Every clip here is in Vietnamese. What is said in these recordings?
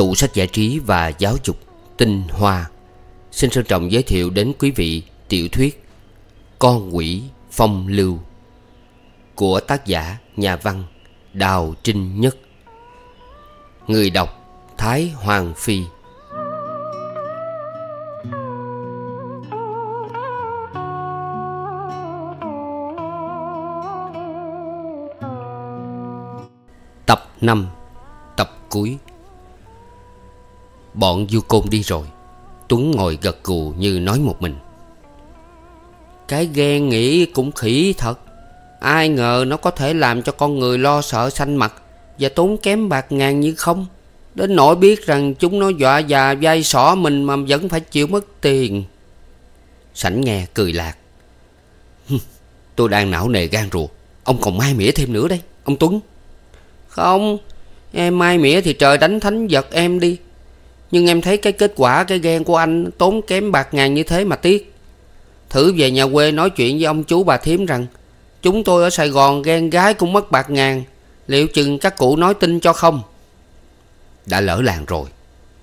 tủ sách giải trí và giáo dục tinh hoa xin trân trọng giới thiệu đến quý vị tiểu thuyết con quỷ phong lưu của tác giả nhà văn đào trinh nhất người đọc thái hoàng phi tập năm tập cuối Bọn du côn đi rồi Tuấn ngồi gật gù như nói một mình Cái ghen nghĩ cũng khỉ thật Ai ngờ nó có thể làm cho con người lo sợ xanh mặt Và tốn kém bạc ngàn như không Đến nỗi biết rằng chúng nó dọa già vai sỏ mình mà vẫn phải chịu mất tiền Sảnh nghe cười lạc Tôi đang não nề gan ruột Ông còn mai mỉa thêm nữa đây Ông Tuấn Không Em mai mỉa thì trời đánh thánh vật em đi nhưng em thấy cái kết quả cái ghen của anh tốn kém bạc ngàn như thế mà tiếc thử về nhà quê nói chuyện với ông chú bà thím rằng chúng tôi ở sài gòn ghen gái cũng mất bạc ngàn liệu chừng các cụ nói tin cho không đã lỡ làng rồi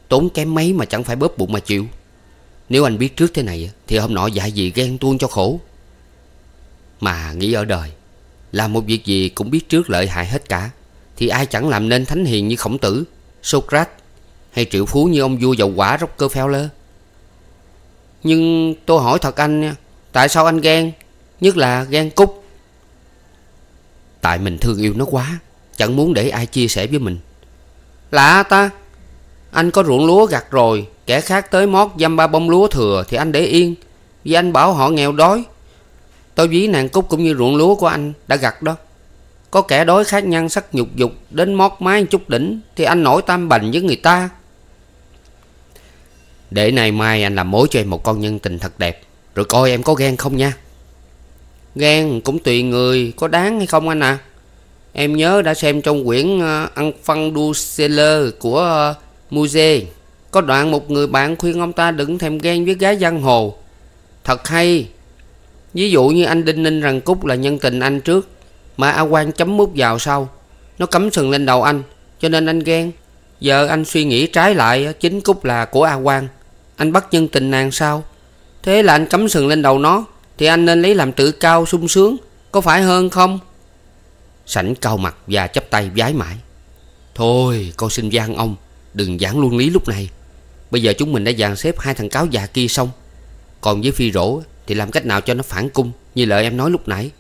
tốn kém mấy mà chẳng phải bóp bụng mà chịu nếu anh biết trước thế này thì hôm nọ dạy gì ghen tuôn cho khổ mà nghĩ ở đời làm một việc gì cũng biết trước lợi hại hết cả thì ai chẳng làm nên thánh hiền như khổng tử socrates hay triệu phú như ông vua giàu quả Rockefeller. Nhưng tôi hỏi thật anh nha, tại sao anh ghen, nhất là ghen cúc? Tại mình thương yêu nó quá, chẳng muốn để ai chia sẻ với mình. Lạ ta, anh có ruộng lúa gặt rồi, kẻ khác tới mót dăm ba bông lúa thừa thì anh để yên, vì anh bảo họ nghèo đói. Tôi ví nàng cúc cũng như ruộng lúa của anh đã gặt đó. Có kẻ đói khát nhăn sắc nhục dục đến mót mái chút đỉnh thì anh nổi tam bành với người ta để nay mai anh làm mối cho em một con nhân tình thật đẹp Rồi coi em có ghen không nha Ghen cũng tùy người Có đáng hay không anh à Em nhớ đã xem trong quyển uh, Ăn phân du của uh, Muse Có đoạn một người bạn khuyên ông ta đừng thèm ghen với gái giang hồ Thật hay Ví dụ như anh Đinh Ninh Rằng Cúc là nhân tình anh trước Mà A Quang chấm mút vào sau Nó cắm sừng lên đầu anh Cho nên anh ghen Giờ anh suy nghĩ trái lại ờ, Chính Cúc là của A Quang anh bắt nhân tình nàng sao Thế là anh cắm sừng lên đầu nó Thì anh nên lấy làm tự cao sung sướng Có phải hơn không Sảnh cao mặt và chắp tay vái mãi Thôi con xin gian ông Đừng giảng luân lý lúc này Bây giờ chúng mình đã dàn xếp hai thằng cáo già kia xong Còn với phi rỗ Thì làm cách nào cho nó phản cung Như lời em nói lúc nãy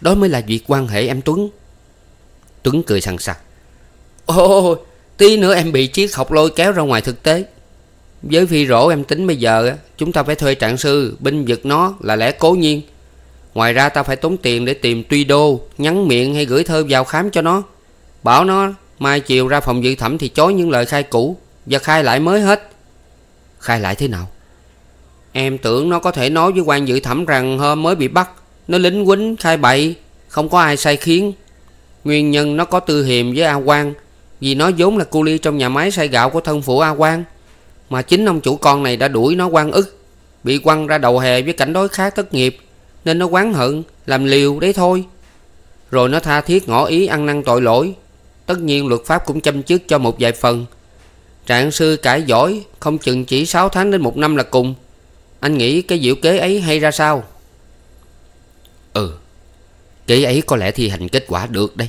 Đó mới là việc quan hệ em Tuấn Tuấn cười sằng sặc Ôi tí nữa em bị chiếc học lôi kéo ra ngoài thực tế với phi rổ em tính bây giờ Chúng ta phải thuê trạng sư Binh vực nó là lẽ cố nhiên Ngoài ra ta phải tốn tiền để tìm tuy đô Nhắn miệng hay gửi thơ vào khám cho nó Bảo nó mai chiều ra phòng dự thẩm Thì chối những lời khai cũ Và khai lại mới hết Khai lại thế nào Em tưởng nó có thể nói với quan dự thẩm rằng hôm mới bị bắt Nó lính quính khai bậy Không có ai sai khiến Nguyên nhân nó có tư hiềm với A Quang Vì nó vốn là cu ly trong nhà máy xay gạo của thân phụ A Quang mà chính ông chủ con này đã đuổi nó quan ức bị quăng ra đầu hè với cảnh đối khá thất nghiệp nên nó quán hận làm liều đấy thôi rồi nó tha thiết ngỏ ý ăn năn tội lỗi tất nhiên luật pháp cũng châm chước cho một vài phần trạng sư cải giỏi không chừng chỉ 6 tháng đến một năm là cùng anh nghĩ cái diệu kế ấy hay ra sao ừ kế ấy có lẽ thi hành kết quả được đấy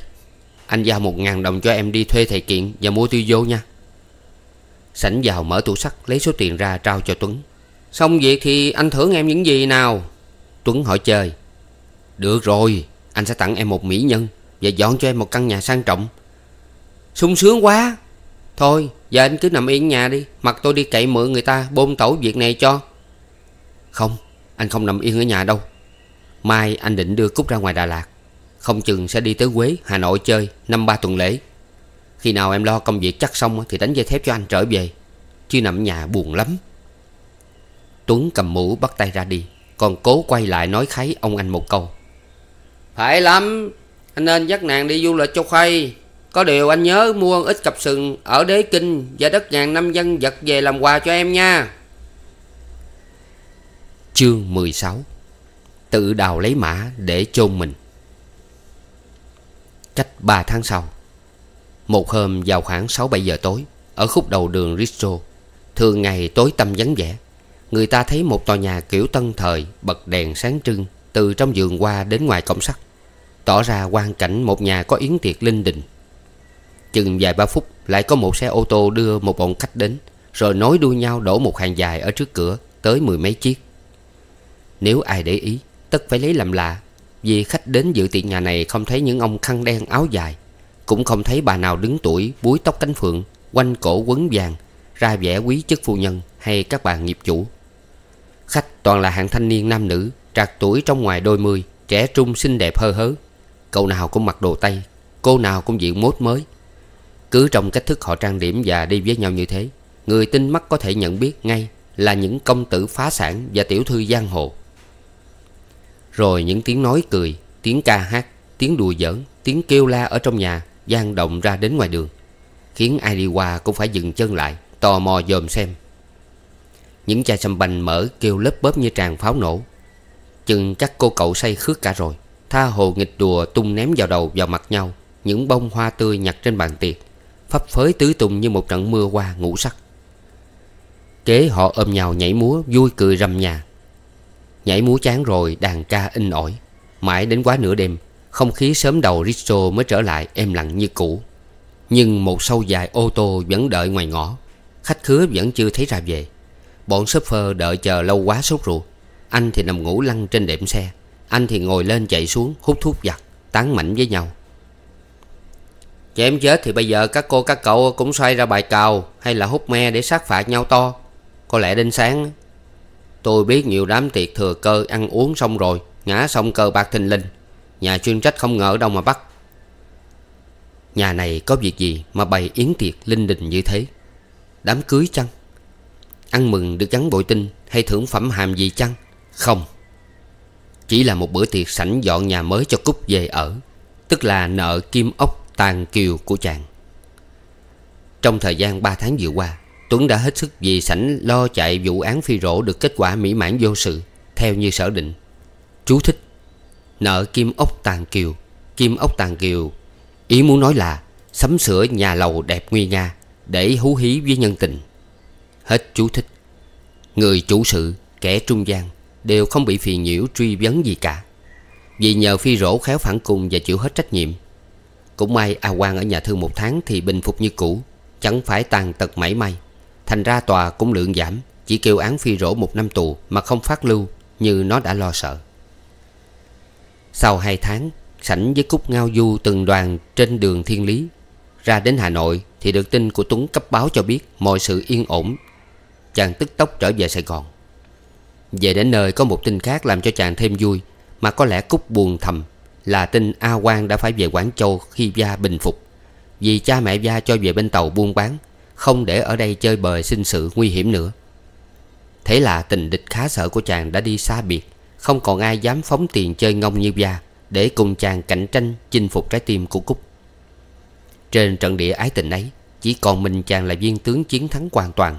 anh giao một ngàn đồng cho em đi thuê thầy kiện và mua tiêu vô nha Sảnh vào mở tủ sắt lấy số tiền ra trao cho Tuấn Xong việc thì anh thưởng em những gì nào Tuấn hỏi chơi Được rồi Anh sẽ tặng em một mỹ nhân Và dọn cho em một căn nhà sang trọng sung sướng quá Thôi giờ anh cứ nằm yên nhà đi Mặc tôi đi cậy mượn người ta bôn tẩu việc này cho Không Anh không nằm yên ở nhà đâu Mai anh định đưa Cúc ra ngoài Đà Lạt Không chừng sẽ đi tới Quế Hà Nội chơi Năm ba tuần lễ khi nào em lo công việc chắc xong Thì đánh dây thép cho anh trở về Chứ nằm nhà buồn lắm Tuấn cầm mũ bắt tay ra đi Còn cố quay lại nói kháy ông anh một câu Phải lắm Anh nên dắt nàng đi du lịch cho khuây Có điều anh nhớ mua ít cặp sừng Ở đế kinh và đất ngàn năm dân vật Về làm quà cho em nha Chương 16 Tự đào lấy mã để chôn mình Cách 3 tháng sau một hôm vào khoảng 6-7 giờ tối Ở khúc đầu đường Rizzo Thường ngày tối tăm vắng vẻ Người ta thấy một tòa nhà kiểu tân thời Bật đèn sáng trưng Từ trong giường qua đến ngoài cổng sắt Tỏ ra quang cảnh một nhà có yến tiệc linh đình Chừng vài ba phút Lại có một xe ô tô đưa một bọn khách đến Rồi nối đuôi nhau đổ một hàng dài ở trước cửa Tới mười mấy chiếc Nếu ai để ý Tất phải lấy làm lạ Vì khách đến dự tiệc nhà này không thấy những ông khăn đen áo dài cũng không thấy bà nào đứng tuổi Búi tóc cánh phượng Quanh cổ quấn vàng Ra vẻ quý chức phu nhân Hay các bà nghiệp chủ Khách toàn là hạng thanh niên nam nữ Trạc tuổi trong ngoài đôi mươi Trẻ trung xinh đẹp hơ hớ Cậu nào cũng mặc đồ Tây Cô nào cũng diện mốt mới Cứ trong cách thức họ trang điểm và đi với nhau như thế Người tinh mắt có thể nhận biết ngay Là những công tử phá sản và tiểu thư giang hồ Rồi những tiếng nói cười Tiếng ca hát Tiếng đùa giỡn Tiếng kêu la ở trong nhà gian động ra đến ngoài đường Khiến ai đi qua cũng phải dừng chân lại Tò mò dòm xem Những chai sâm banh mở kêu lớp bớp như tràn pháo nổ Chừng chắc cô cậu say khước cả rồi Tha hồ nghịch đùa tung ném vào đầu vào mặt nhau Những bông hoa tươi nhặt trên bàn tiệc Phấp phới tứ tung như một trận mưa qua ngủ sắc Kế họ ôm nhau nhảy múa vui cười rầm nhà Nhảy múa chán rồi đàn ca in ỏi Mãi đến quá nửa đêm không khí sớm đầu Risto mới trở lại êm lặng như cũ Nhưng một sâu dài ô tô vẫn đợi ngoài ngõ Khách khứa vẫn chưa thấy ra về Bọn shopper đợi chờ lâu quá sốt ruột Anh thì nằm ngủ lăn trên đệm xe Anh thì ngồi lên chạy xuống hút thuốc giặt Tán mảnh với nhau Chém chết thì bây giờ các cô các cậu cũng xoay ra bài cào Hay là hút me để sát phạt nhau to Có lẽ đến sáng Tôi biết nhiều đám tiệc thừa cơ ăn uống xong rồi Ngã xong cờ bạc thình linh Nhà chuyên trách không ngờ đâu mà bắt Nhà này có việc gì mà bày yến tiệc linh đình như thế Đám cưới chăng Ăn mừng được gắn bội tinh hay thưởng phẩm hàm gì chăng Không Chỉ là một bữa tiệc sảnh dọn nhà mới cho Cúc về ở Tức là nợ kim ốc tàn kiều của chàng Trong thời gian 3 tháng vừa qua Tuấn đã hết sức vì sảnh lo chạy vụ án phi rổ được kết quả mỹ mãn vô sự Theo như sở định Chú thích nợ kim ốc tàn kiều kim ốc tàn kiều ý muốn nói là sắm sửa nhà lầu đẹp nguy nga để hú hí với nhân tình hết chú thích người chủ sự kẻ trung gian đều không bị phiền nhiễu truy vấn gì cả vì nhờ phi rỗ khéo phản cùng và chịu hết trách nhiệm cũng may a quan ở nhà thương một tháng thì bình phục như cũ chẳng phải tàn tật mảy may thành ra tòa cũng lượng giảm chỉ kêu án phi rỗ một năm tù mà không phát lưu như nó đã lo sợ sau hai tháng Sảnh với Cúc Ngao Du từng đoàn trên đường Thiên Lý Ra đến Hà Nội Thì được tin của Tuấn cấp báo cho biết Mọi sự yên ổn Chàng tức tốc trở về Sài Gòn Về đến nơi có một tin khác làm cho chàng thêm vui Mà có lẽ Cúc buồn thầm Là tin A Quang đã phải về Quảng Châu Khi Gia bình phục Vì cha mẹ Gia cho về bên tàu buôn bán Không để ở đây chơi bời sinh sự nguy hiểm nữa Thế là tình địch khá sợ của chàng đã đi xa biệt không còn ai dám phóng tiền chơi ngông như gia Để cùng chàng cạnh tranh chinh phục trái tim của Cúc Trên trận địa ái tình ấy Chỉ còn mình chàng là viên tướng chiến thắng hoàn toàn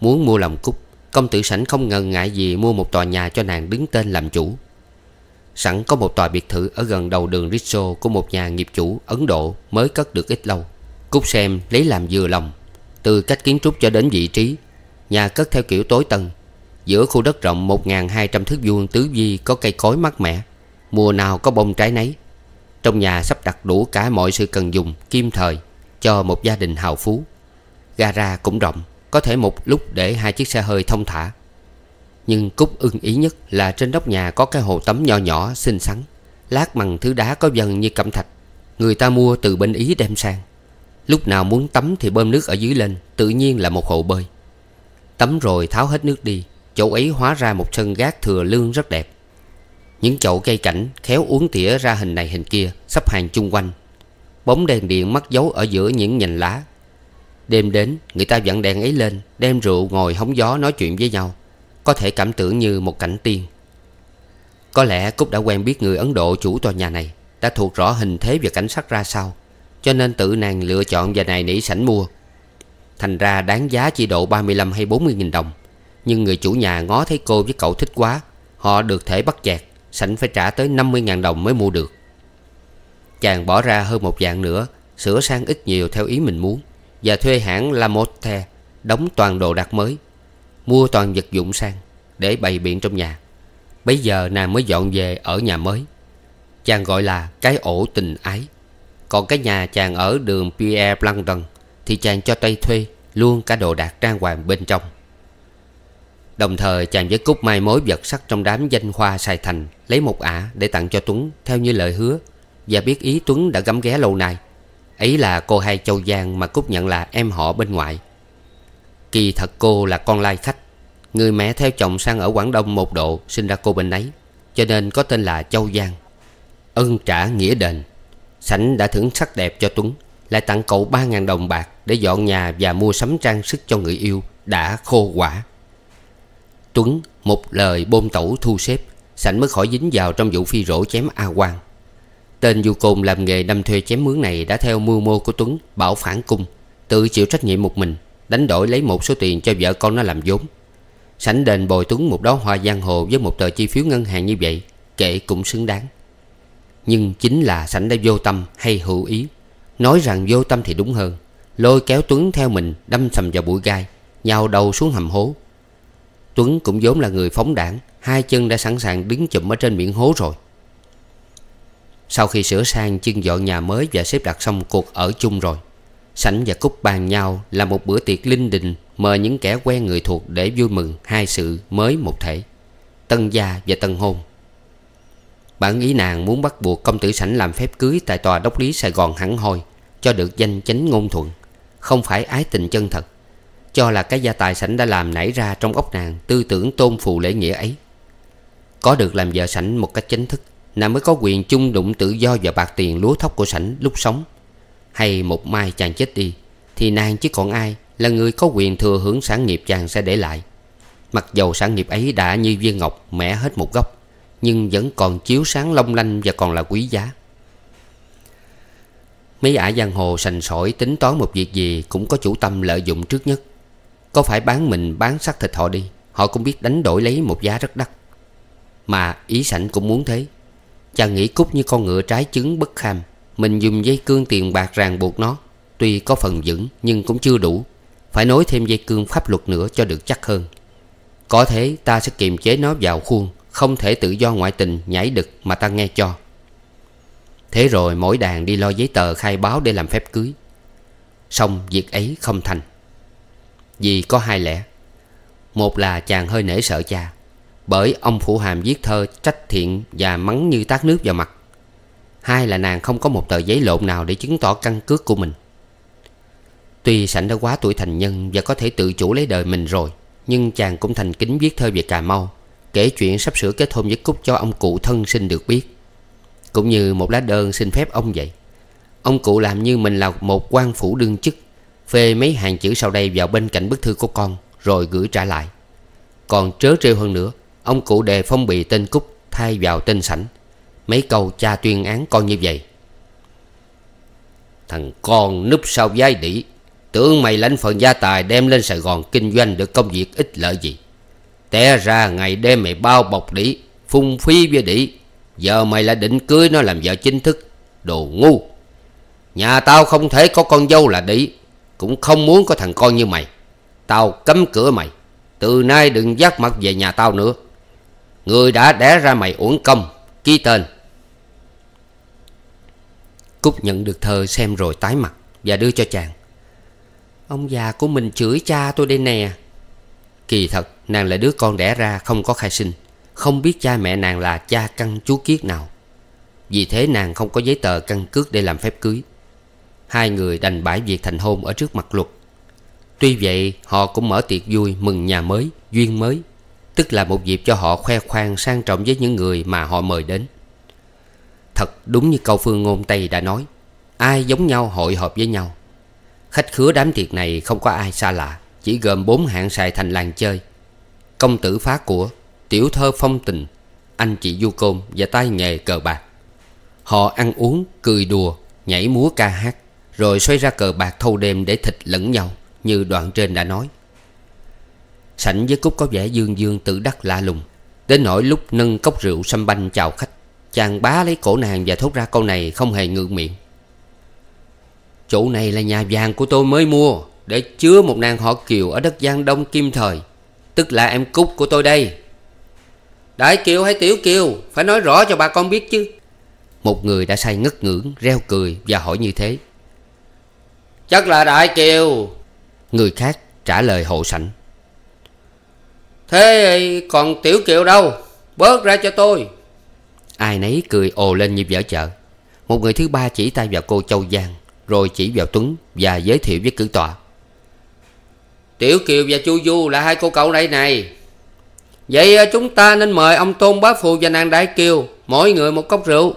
Muốn mua lòng Cúc Công tử sảnh không ngần ngại gì mua một tòa nhà cho nàng đứng tên làm chủ Sẵn có một tòa biệt thự ở gần đầu đường Rizzo của một nhà nghiệp chủ Ấn Độ mới cất được ít lâu Cúc xem lấy làm vừa lòng Từ cách kiến trúc cho đến vị trí Nhà cất theo kiểu tối tầng Giữa khu đất rộng 1.200 thước vuông tứ vi có cây cối mát mẻ Mùa nào có bông trái nấy Trong nhà sắp đặt đủ cả mọi sự cần dùng Kim thời cho một gia đình hào phú Gara cũng rộng Có thể một lúc để hai chiếc xe hơi thông thả Nhưng Cúc ưng ý nhất là trên nóc nhà có cái hồ tắm nho nhỏ xinh xắn Lát bằng thứ đá có dần như cẩm thạch Người ta mua từ bên Ý đem sang Lúc nào muốn tắm thì bơm nước ở dưới lên Tự nhiên là một hồ bơi Tắm rồi tháo hết nước đi Chỗ ấy hóa ra một sân gác thừa lương rất đẹp Những chậu cây cảnh khéo uốn tỉa ra hình này hình kia Sắp hàng chung quanh Bóng đèn điện mắc dấu ở giữa những nhành lá Đêm đến người ta vặn đèn ấy lên Đem rượu ngồi hóng gió nói chuyện với nhau Có thể cảm tưởng như một cảnh tiên Có lẽ Cúc đã quen biết người Ấn Độ chủ tòa nhà này Đã thuộc rõ hình thế và cảnh sắc ra sao Cho nên tự nàng lựa chọn và này nỉ sảnh mua Thành ra đáng giá chỉ độ 35 hay 40 nghìn đồng nhưng người chủ nhà ngó thấy cô với cậu thích quá Họ được thể bắt chẹt Sảnh phải trả tới 50.000 đồng mới mua được Chàng bỏ ra hơn một dạng nữa Sửa sang ít nhiều theo ý mình muốn Và thuê hãng La Motte Đóng toàn đồ đặt mới Mua toàn vật dụng sang Để bày biện trong nhà Bây giờ nàng mới dọn về ở nhà mới Chàng gọi là cái ổ tình ái Còn cái nhà chàng ở đường Pierre Blanton Thì chàng cho tay thuê Luôn cả đồ đạc trang hoàng bên trong Đồng thời chàng với Cúc mai mối vật sắc trong đám danh hoa xài thành Lấy một ả để tặng cho Tuấn theo như lời hứa Và biết ý Tuấn đã gắm ghé lâu nay Ấy là cô hai Châu Giang mà Cúc nhận là em họ bên ngoại Kỳ thật cô là con lai khách Người mẹ theo chồng sang ở Quảng Đông một độ Sinh ra cô bên ấy Cho nên có tên là Châu Giang Ân trả nghĩa đền Sảnh đã thưởng sắc đẹp cho Tuấn Lại tặng cậu 3.000 đồng bạc Để dọn nhà và mua sắm trang sức cho người yêu Đã khô quả Tuấn một lời bôn tẩu thu xếp Sảnh mới khỏi dính vào trong vụ phi rổ chém A Quang Tên du côn làm nghề đâm thuê chém mướn này Đã theo mưu mô của Tuấn bảo phản cung Tự chịu trách nhiệm một mình Đánh đổi lấy một số tiền cho vợ con nó làm vốn Sảnh đền bồi Tuấn một đó hoa giang hồ Với một tờ chi phiếu ngân hàng như vậy kể cũng xứng đáng Nhưng chính là Sảnh đã vô tâm hay hữu ý Nói rằng vô tâm thì đúng hơn Lôi kéo Tuấn theo mình đâm sầm vào bụi gai Nhào đầu xuống hầm hố Tuấn cũng vốn là người phóng đảng Hai chân đã sẵn sàng đứng chụm ở trên miệng hố rồi Sau khi sửa sang chân dọn nhà mới và xếp đặt xong cuộc ở chung rồi Sảnh và Cúc bàn nhau là một bữa tiệc linh đình Mời những kẻ quen người thuộc để vui mừng hai sự mới một thể Tân gia và tân hôn Bản ý nàng muốn bắt buộc công tử sảnh làm phép cưới tại tòa đốc lý Sài Gòn hẳn hoi Cho được danh chánh ngôn thuận Không phải ái tình chân thật cho là cái gia tài sảnh đã làm nảy ra trong ốc nàng tư tưởng tôn phù lễ nghĩa ấy có được làm vợ sảnh một cách chính thức nàng mới có quyền chung đụng tự do và bạc tiền lúa thóc của sảnh lúc sống hay một mai chàng chết đi thì nàng chứ còn ai là người có quyền thừa hưởng sản nghiệp chàng sẽ để lại mặc dầu sản nghiệp ấy đã như viên ngọc mẻ hết một góc nhưng vẫn còn chiếu sáng long lanh và còn là quý giá mấy ả giang hồ sành sỏi tính toán một việc gì cũng có chủ tâm lợi dụng trước nhất có phải bán mình bán xác thịt họ đi Họ cũng biết đánh đổi lấy một giá rất đắt Mà ý sảnh cũng muốn thế Chàng nghĩ Cúc như con ngựa trái trứng bất kham Mình dùng dây cương tiền bạc ràng buộc nó Tuy có phần vững nhưng cũng chưa đủ Phải nối thêm dây cương pháp luật nữa cho được chắc hơn Có thế ta sẽ kiềm chế nó vào khuôn Không thể tự do ngoại tình nhảy đực mà ta nghe cho Thế rồi mỗi đàn đi lo giấy tờ khai báo để làm phép cưới Xong việc ấy không thành vì có hai lẽ Một là chàng hơi nể sợ cha Bởi ông Phụ Hàm viết thơ trách thiện Và mắng như tát nước vào mặt Hai là nàng không có một tờ giấy lộn nào Để chứng tỏ căn cước của mình Tuy sảnh đã quá tuổi thành nhân Và có thể tự chủ lấy đời mình rồi Nhưng chàng cũng thành kính viết thơ về Cà Mau Kể chuyện sắp sửa kết hôn với Cúc Cho ông cụ thân sinh được biết Cũng như một lá đơn xin phép ông vậy Ông cụ làm như mình là một quan phủ đương chức Phê mấy hàng chữ sau đây vào bên cạnh bức thư của con Rồi gửi trả lại Còn trớ trêu hơn nữa Ông cụ đề phong bì tên Cúc Thay vào tên Sảnh Mấy câu cha tuyên án con như vậy Thằng con núp sau giái đĩ Tưởng mày lãnh phần gia tài đem lên Sài Gòn kinh doanh được công việc ít lợi gì Té ra ngày đêm mày bao bọc đĩ Phung phí với đĩ Giờ mày lại định cưới nó làm vợ chính thức Đồ ngu Nhà tao không thể có con dâu là đĩ cũng không muốn có thằng con như mày Tao cấm cửa mày Từ nay đừng dắt mặt về nhà tao nữa Người đã đẻ ra mày uổng công Ký tên Cúc nhận được thơ xem rồi tái mặt Và đưa cho chàng Ông già của mình chửi cha tôi đây nè Kỳ thật nàng là đứa con đẻ ra không có khai sinh Không biết cha mẹ nàng là cha căn chú kiết nào Vì thế nàng không có giấy tờ căn cước để làm phép cưới Hai người đành bãi việc thành hôn ở trước mặt luật Tuy vậy họ cũng mở tiệc vui mừng nhà mới, duyên mới Tức là một dịp cho họ khoe khoang sang trọng với những người mà họ mời đến Thật đúng như câu phương ngôn Tây đã nói Ai giống nhau hội họp với nhau Khách khứa đám tiệc này không có ai xa lạ Chỉ gồm bốn hạng xài thành làng chơi Công tử phá của Tiểu thơ phong tình Anh chị du côn và tay nghề cờ bạc Họ ăn uống, cười đùa, nhảy múa ca hát rồi xoay ra cờ bạc thâu đêm để thịt lẫn nhau Như đoạn trên đã nói Sảnh với Cúc có vẻ dương dương tự đắc lạ lùng Đến nỗi lúc nâng cốc rượu sâm banh chào khách Chàng bá lấy cổ nàng và thốt ra câu này không hề ngượng miệng Chỗ này là nhà vàng của tôi mới mua Để chứa một nàng họ Kiều ở đất Giang Đông Kim Thời Tức là em Cúc của tôi đây Đại Kiều hay Tiểu Kiều Phải nói rõ cho bà con biết chứ Một người đã say ngất ngưỡng, reo cười và hỏi như thế chắc là Đại Kiều Người khác trả lời hộ sảnh Thế còn Tiểu Kiều đâu Bớt ra cho tôi Ai nấy cười ồ lên như vở chợ Một người thứ ba chỉ tay vào cô Châu Giang Rồi chỉ vào Tuấn Và giới thiệu với cử tòa Tiểu Kiều và Chu Du là hai cô cậu đây này Vậy ờ, chúng ta nên mời ông Tôn Bá Phụ và nàng Đại Kiều Mỗi người một cốc rượu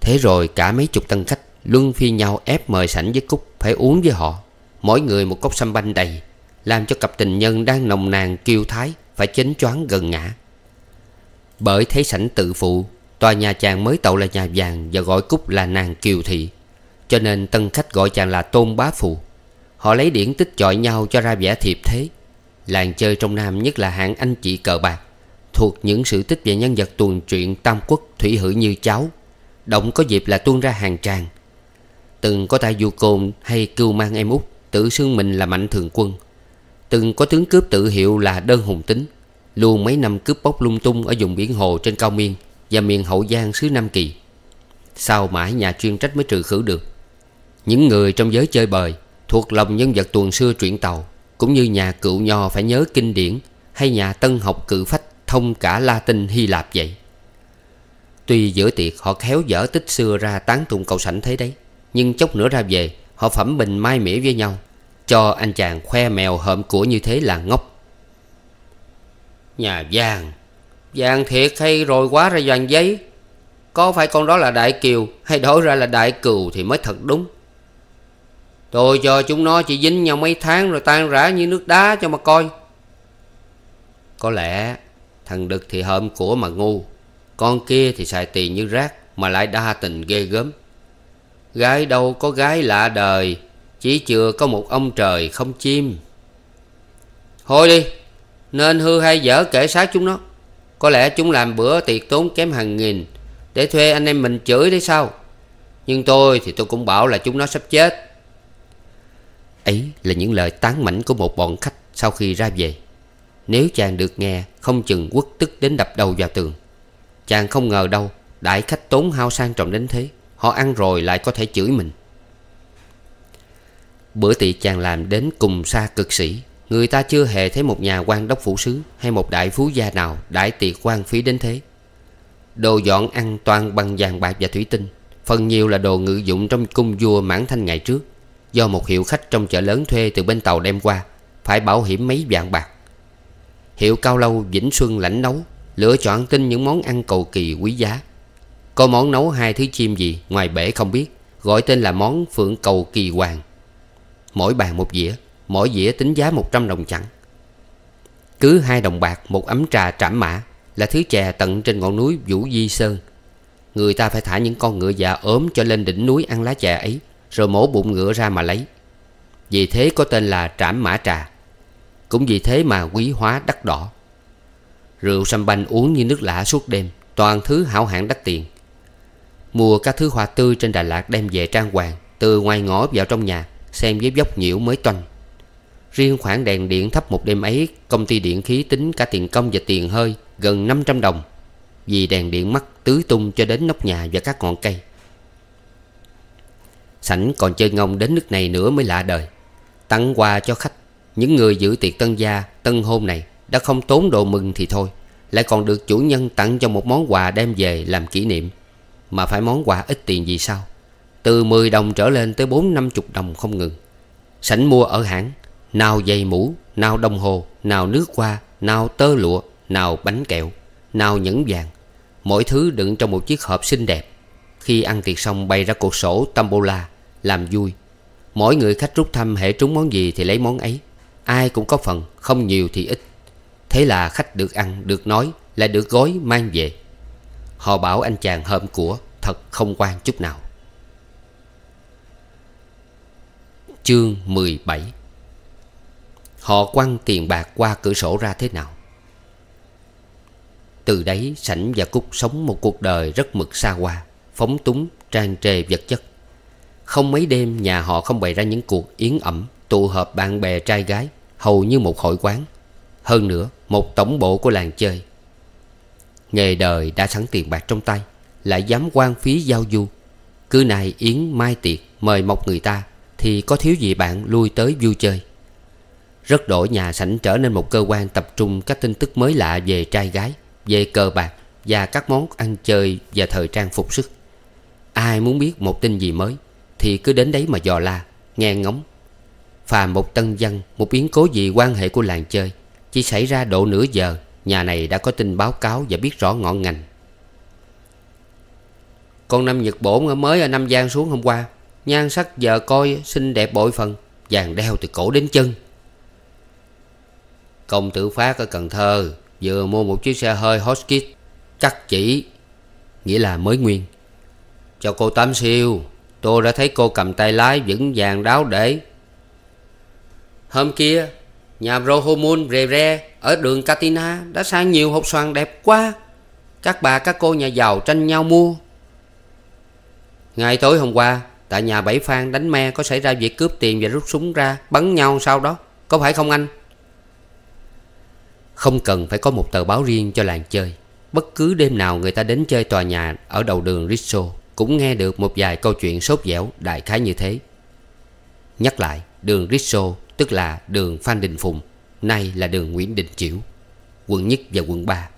Thế rồi cả mấy chục tân khách Luân phiên nhau ép mời sảnh với Cúc Phải uống với họ Mỗi người một cốc sâm banh đầy Làm cho cặp tình nhân đang nồng nàn kiêu thái Phải chến choáng gần ngã Bởi thấy sảnh tự phụ Tòa nhà chàng mới tậu là nhà vàng Và gọi Cúc là nàng kiều thị Cho nên tân khách gọi chàng là tôn bá phụ Họ lấy điển tích chọi nhau cho ra vẻ thiệp thế Làng chơi trong Nam nhất là hạng anh chị cờ bạc Thuộc những sự tích về nhân vật tuần truyện Tam Quốc Thủy Hử Như Cháu Động có dịp là tuôn ra hàng tràng Từng có tay du côn hay cưu mang em út Tự xưng mình là mạnh thường quân Từng có tướng cướp tự hiệu là đơn hùng tính Luôn mấy năm cướp bóc lung tung Ở vùng biển hồ trên cao miên Và miền hậu giang xứ Nam Kỳ Sau mãi nhà chuyên trách mới trừ khử được Những người trong giới chơi bời Thuộc lòng nhân vật tuần xưa truyện tàu Cũng như nhà cựu nho phải nhớ kinh điển Hay nhà tân học cự phách Thông cả Latin Hy Lạp vậy Tuy giữa tiệc họ khéo dở tích xưa ra tán tụng cậu sảnh thế đấy nhưng chốc nữa ra về Họ phẩm bình mai mỉa với nhau Cho anh chàng khoe mèo hợm của như thế là ngốc Nhà vàng Vàng thiệt hay rồi quá ra vàng giấy Có phải con đó là đại kiều Hay đổi ra là đại cừu thì mới thật đúng Tôi cho chúng nó chỉ dính nhau mấy tháng Rồi tan rã như nước đá cho mà coi Có lẽ Thằng Đực thì hợm của mà ngu Con kia thì xài tiền như rác Mà lại đa tình ghê gớm Gái đâu có gái lạ đời Chỉ chưa có một ông trời không chim Thôi đi Nên hư hay dở kể sát chúng nó Có lẽ chúng làm bữa tiệc tốn kém hàng nghìn Để thuê anh em mình chửi đấy sao Nhưng tôi thì tôi cũng bảo là chúng nó sắp chết Ấy là những lời tán mảnh của một bọn khách sau khi ra về Nếu chàng được nghe không chừng quất tức đến đập đầu vào tường Chàng không ngờ đâu Đại khách tốn hao sang trọng đến thế Họ ăn rồi lại có thể chửi mình Bữa tiệc chàng làm đến cùng xa cực sĩ Người ta chưa hề thấy một nhà quan đốc phủ sứ Hay một đại phú gia nào Đại tiệc quan phí đến thế Đồ dọn ăn toàn bằng vàng bạc và thủy tinh Phần nhiều là đồ ngự dụng trong cung vua Mãn Thanh ngày trước Do một hiệu khách trong chợ lớn thuê từ bên tàu đem qua Phải bảo hiểm mấy vạn bạc Hiệu cao lâu Vĩnh Xuân lãnh nấu Lựa chọn tin những món ăn cầu kỳ quý giá có món nấu hai thứ chim gì ngoài bể không biết Gọi tên là món phượng cầu kỳ hoàng Mỗi bàn một dĩa Mỗi dĩa tính giá 100 đồng chẳng Cứ hai đồng bạc một ấm trà trảm mã Là thứ chè tận trên ngọn núi Vũ Di Sơn Người ta phải thả những con ngựa già ốm cho lên đỉnh núi ăn lá chè ấy Rồi mổ bụng ngựa ra mà lấy Vì thế có tên là trảm mã trà Cũng vì thế mà quý hóa đắt đỏ Rượu sâm banh uống như nước lã suốt đêm Toàn thứ hảo hạng đắt tiền Mua các thứ hoa tươi trên Đà Lạt đem về trang hoàng Từ ngoài ngõ vào trong nhà Xem với dốc nhiễu mới toanh Riêng khoản đèn điện thấp một đêm ấy Công ty điện khí tính cả tiền công và tiền hơi Gần 500 đồng Vì đèn điện mắc tứ tung cho đến nóc nhà và các ngọn cây Sảnh còn chơi ngông đến nước này nữa mới lạ đời Tặng quà cho khách Những người giữ tiệc tân gia, tân hôn này Đã không tốn đồ mừng thì thôi Lại còn được chủ nhân tặng cho một món quà đem về làm kỷ niệm mà phải món quà ít tiền gì sao Từ 10 đồng trở lên tới 4-50 đồng không ngừng Sảnh mua ở hãng Nào giày mũ, nào đồng hồ, nào nước hoa, nào tơ lụa, nào bánh kẹo, nào nhẫn vàng Mỗi thứ đựng trong một chiếc hộp xinh đẹp Khi ăn tiệc xong bày ra cuộc sổ tambola Làm vui Mỗi người khách rút thăm hệ trúng món gì thì lấy món ấy Ai cũng có phần, không nhiều thì ít Thế là khách được ăn, được nói, lại được gói mang về Họ bảo anh chàng hợm của Thật không quan chút nào Chương 17 Họ quăng tiền bạc qua cửa sổ ra thế nào Từ đấy Sảnh và Cúc sống một cuộc đời rất mực xa hoa Phóng túng, trang trề vật chất Không mấy đêm nhà họ không bày ra những cuộc yến ẩm Tụ hợp bạn bè trai gái Hầu như một hội quán Hơn nữa một tổng bộ của làng chơi Nghề đời đã sẵn tiền bạc trong tay Lại dám quan phí giao du Cứ này yến mai tiệc mời một người ta Thì có thiếu gì bạn lui tới vui chơi Rất đổi nhà sảnh trở nên một cơ quan tập trung các tin tức mới lạ về trai gái Về cờ bạc và các món ăn chơi và thời trang phục sức Ai muốn biết một tin gì mới Thì cứ đến đấy mà dò la, nghe ngóng Phàm một tân dân, một biến cố gì quan hệ của làng chơi Chỉ xảy ra độ nửa giờ Nhà này đã có tin báo cáo và biết rõ ngọn ngành Con năm Nhật Bổn mới ở Nam Giang xuống hôm qua Nhan sắc giờ coi xinh đẹp bội phần Vàng đeo từ cổ đến chân Công tử Phát ở Cần Thơ Vừa mua một chiếc xe hơi Hoskit Cắt chỉ Nghĩa là mới nguyên Cho cô tám siêu Tôi đã thấy cô cầm tay lái vững vàng đáo để Hôm kia Nhà Rohomon rề re ở đường Katina đã sang nhiều hộp xoàn đẹp quá. Các bà các cô nhà giàu tranh nhau mua. Ngày tối hôm qua, tại nhà Bảy Phan đánh me có xảy ra việc cướp tiền và rút súng ra bắn nhau sau đó. Có phải không anh? Không cần phải có một tờ báo riêng cho làng chơi. Bất cứ đêm nào người ta đến chơi tòa nhà ở đầu đường Risso cũng nghe được một vài câu chuyện sốt dẻo đại khái như thế. Nhắc lại, đường Risso Tức là đường Phan Đình Phùng Nay là đường Nguyễn Đình Chiểu Quận nhất và quận 3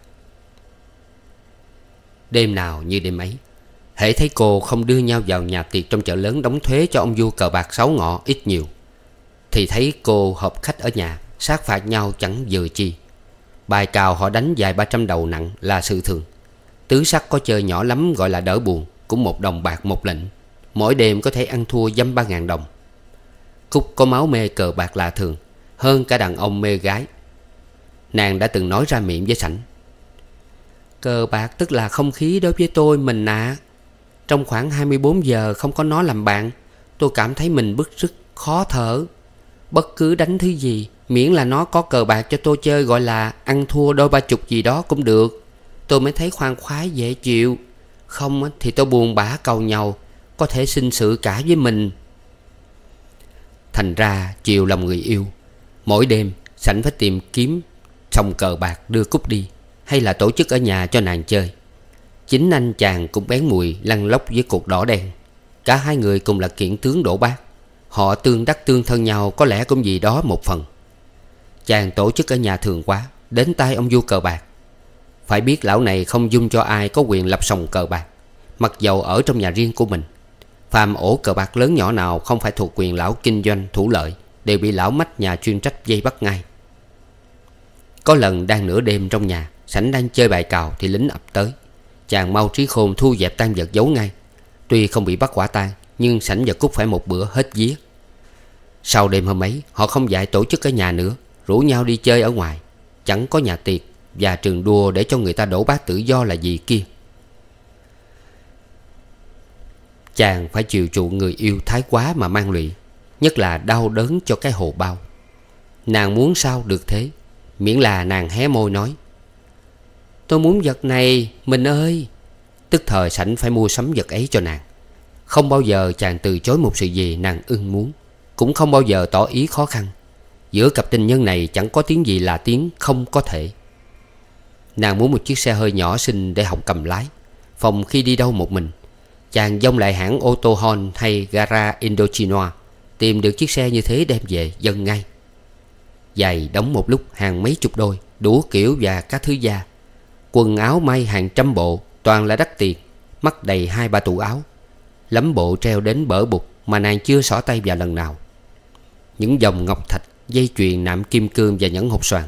Đêm nào như đêm ấy Hễ thấy cô không đưa nhau vào nhà tiệc trong chợ lớn đóng thuế cho ông vua cờ bạc sáu ngọ ít nhiều Thì thấy cô hợp khách ở nhà sát phạt nhau chẳng vừa chi Bài cào họ đánh dài 300 đầu nặng là sự thường Tứ sắc có chơi nhỏ lắm gọi là đỡ buồn Cũng một đồng bạc một lệnh Mỗi đêm có thể ăn thua dăm ba ngàn đồng Cúc có máu mê cờ bạc lạ thường Hơn cả đàn ông mê gái Nàng đã từng nói ra miệng với sảnh Cờ bạc tức là không khí đối với tôi mình ạ à. Trong khoảng 24 giờ không có nó làm bạn Tôi cảm thấy mình bức sức khó thở Bất cứ đánh thứ gì Miễn là nó có cờ bạc cho tôi chơi gọi là Ăn thua đôi ba chục gì đó cũng được Tôi mới thấy khoan khoái dễ chịu Không thì tôi buồn bã cầu nhau Có thể sinh sự cả với mình Thành ra chiều lòng người yêu Mỗi đêm sảnh phải tìm kiếm sòng cờ bạc đưa cúp đi Hay là tổ chức ở nhà cho nàng chơi Chính anh chàng cũng bén mùi Lăn lóc với cục đỏ đen Cả hai người cùng là kiện tướng đổ bác Họ tương đắc tương thân nhau Có lẽ cũng gì đó một phần Chàng tổ chức ở nhà thường quá Đến tay ông vua cờ bạc Phải biết lão này không dung cho ai Có quyền lập sòng cờ bạc Mặc dầu ở trong nhà riêng của mình Phàm ổ cờ bạc lớn nhỏ nào không phải thuộc quyền lão kinh doanh thủ lợi Đều bị lão mách nhà chuyên trách dây bắt ngay Có lần đang nửa đêm trong nhà Sảnh đang chơi bài cào thì lính ập tới Chàng mau trí khôn thu dẹp tan vật giấu ngay Tuy không bị bắt quả tang Nhưng sảnh và cút phải một bữa hết vía Sau đêm hôm ấy Họ không dạy tổ chức ở nhà nữa Rủ nhau đi chơi ở ngoài Chẳng có nhà tiệc Và trường đua để cho người ta đổ bát tự do là gì kia Chàng phải chịu chuộng người yêu thái quá mà mang lụy Nhất là đau đớn cho cái hồ bao Nàng muốn sao được thế Miễn là nàng hé môi nói Tôi muốn vật này Mình ơi Tức thời sảnh phải mua sắm vật ấy cho nàng Không bao giờ chàng từ chối một sự gì nàng ưng muốn Cũng không bao giờ tỏ ý khó khăn Giữa cặp tình nhân này chẳng có tiếng gì là tiếng không có thể Nàng muốn một chiếc xe hơi nhỏ xinh để học cầm lái Phòng khi đi đâu một mình Chàng dông lại hãng ô tô Hon hay gara Indochinois Tìm được chiếc xe như thế đem về dân ngay Giày đóng một lúc hàng mấy chục đôi Đủ kiểu và các thứ da Quần áo may hàng trăm bộ Toàn là đắt tiền Mắc đầy hai ba tủ áo Lấm bộ treo đến bở bục Mà nàng chưa xỏ tay vào lần nào Những dòng ngọc thạch Dây chuyền nạm kim cương và nhẫn hộp xoàn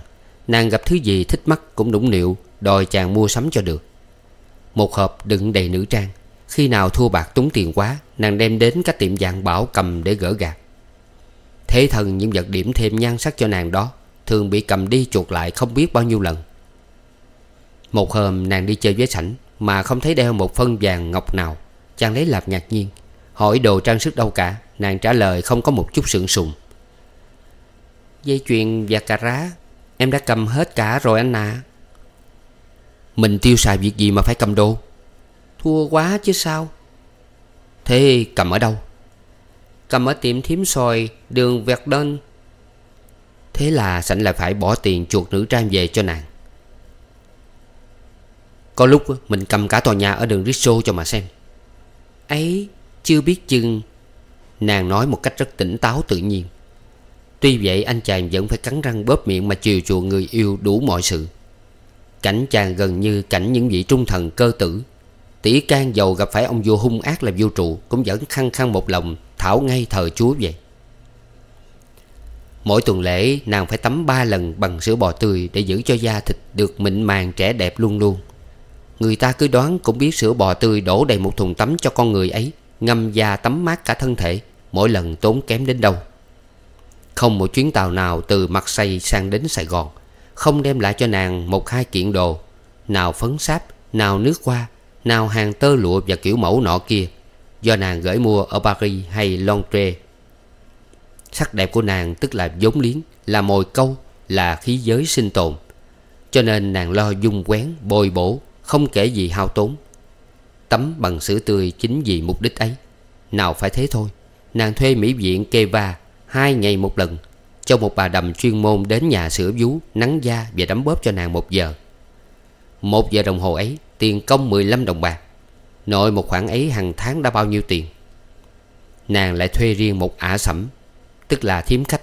Nàng gặp thứ gì thích mắt cũng đúng niệu Đòi chàng mua sắm cho được Một hộp đựng đầy nữ trang khi nào thua bạc túng tiền quá Nàng đem đến các tiệm vàng bảo cầm để gỡ gạt Thế thần những vật điểm thêm nhan sắc cho nàng đó Thường bị cầm đi chuột lại không biết bao nhiêu lần Một hôm nàng đi chơi với sảnh Mà không thấy đeo một phân vàng ngọc nào Chàng lấy làm ngạc nhiên Hỏi đồ trang sức đâu cả Nàng trả lời không có một chút sượng sùng Dây chuyền và cà rá Em đã cầm hết cả rồi anh ạ à. Mình tiêu xài việc gì mà phải cầm đồ Thua quá chứ sao Thế cầm ở đâu Cầm ở tiệm thím xoài Đường Việt Đơn Thế là sảnh lại phải bỏ tiền chuột nữ trang về cho nàng Có lúc mình cầm cả tòa nhà ở đường Risso cho mà xem Ấy chưa biết chừng Nàng nói một cách rất tỉnh táo tự nhiên Tuy vậy anh chàng vẫn phải cắn răng bóp miệng mà chiều chuộng người yêu đủ mọi sự Cảnh chàng gần như cảnh những vị trung thần cơ tử Tỷ can dầu gặp phải ông vua hung ác làm vua trụ Cũng vẫn khăng khăng một lòng Thảo ngay thờ chúa vậy Mỗi tuần lễ nàng phải tắm ba lần bằng sữa bò tươi Để giữ cho da thịt được mịn màng trẻ đẹp luôn luôn Người ta cứ đoán cũng biết sữa bò tươi đổ đầy một thùng tắm cho con người ấy Ngâm da tắm mát cả thân thể Mỗi lần tốn kém đến đâu Không một chuyến tàu nào từ mặt xây sang đến Sài Gòn Không đem lại cho nàng một hai kiện đồ Nào phấn sáp, nào nước hoa nào hàng tơ lụa và kiểu mẫu nọ kia do nàng gửi mua ở Paris hay Londres. Sắc đẹp của nàng tức là giống liếng, là mồi câu, là khí giới sinh tồn. Cho nên nàng lo dung quén, bồi bổ, không kể gì hao tốn. Tắm bằng sữa tươi chính vì mục đích ấy. Nào phải thế thôi, nàng thuê mỹ viện Keva hai ngày một lần cho một bà đầm chuyên môn đến nhà sửa vú, nắng da và đấm bóp cho nàng một giờ. Một giờ đồng hồ ấy, Tiền công 15 đồng bạc Nội một khoản ấy hàng tháng đã bao nhiêu tiền Nàng lại thuê riêng một ả sẩm Tức là thiếm khách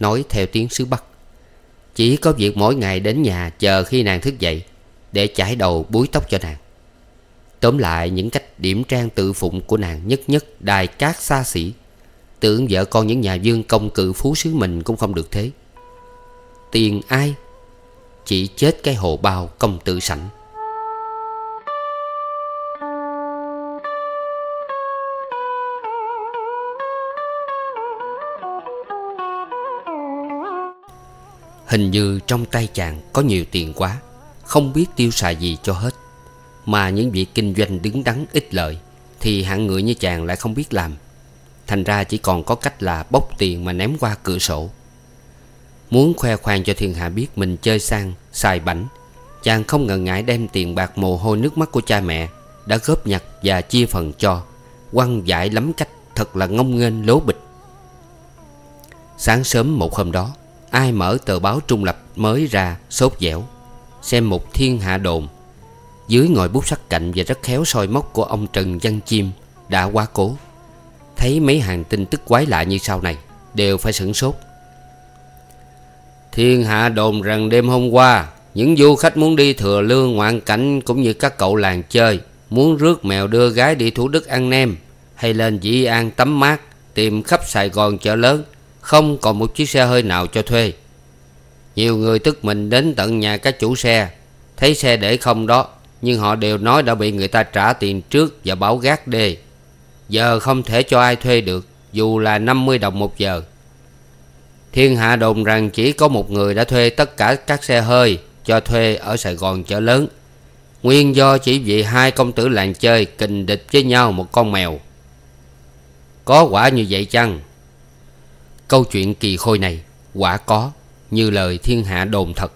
Nói theo tiếng xứ Bắc Chỉ có việc mỗi ngày đến nhà chờ khi nàng thức dậy Để chải đầu búi tóc cho nàng Tóm lại những cách điểm trang tự phụng của nàng nhất nhất đài cát xa xỉ Tưởng vợ con những nhà dương công cự phú xứ mình cũng không được thế Tiền ai Chỉ chết cái hồ bao công tử sảnh Hình như trong tay chàng có nhiều tiền quá Không biết tiêu xài gì cho hết Mà những việc kinh doanh đứng đắn ít lợi Thì hạng người như chàng lại không biết làm Thành ra chỉ còn có cách là bốc tiền mà ném qua cửa sổ Muốn khoe khoang cho thiên hạ biết mình chơi sang, xài bảnh Chàng không ngần ngại đem tiền bạc mồ hôi nước mắt của cha mẹ Đã góp nhặt và chia phần cho Quăng giải lắm cách thật là ngông nghênh lố bịch Sáng sớm một hôm đó Ai mở tờ báo trung lập mới ra sốt dẻo Xem một thiên hạ đồn Dưới ngòi bút sắc cạnh và rất khéo soi móc của ông Trần Văn Chim Đã quá cố Thấy mấy hàng tin tức quái lạ như sau này Đều phải sửng sốt Thiên hạ đồn rằng đêm hôm qua Những du khách muốn đi thừa lương ngoạn cảnh Cũng như các cậu làng chơi Muốn rước mèo đưa gái đi Thủ Đức ăn nem Hay lên Dĩ An tắm mát Tìm khắp Sài Gòn chợ lớn không còn một chiếc xe hơi nào cho thuê Nhiều người tức mình đến tận nhà các chủ xe Thấy xe để không đó Nhưng họ đều nói đã bị người ta trả tiền trước và báo gác đê Giờ không thể cho ai thuê được Dù là 50 đồng một giờ Thiên hạ đồn rằng chỉ có một người đã thuê tất cả các xe hơi cho thuê ở Sài Gòn chợ lớn. Nguyên do chỉ vì hai công tử làng chơi kình địch với nhau một con mèo. Có quả như vậy chăng? Câu chuyện kỳ khôi này quả có như lời thiên hạ đồn thật.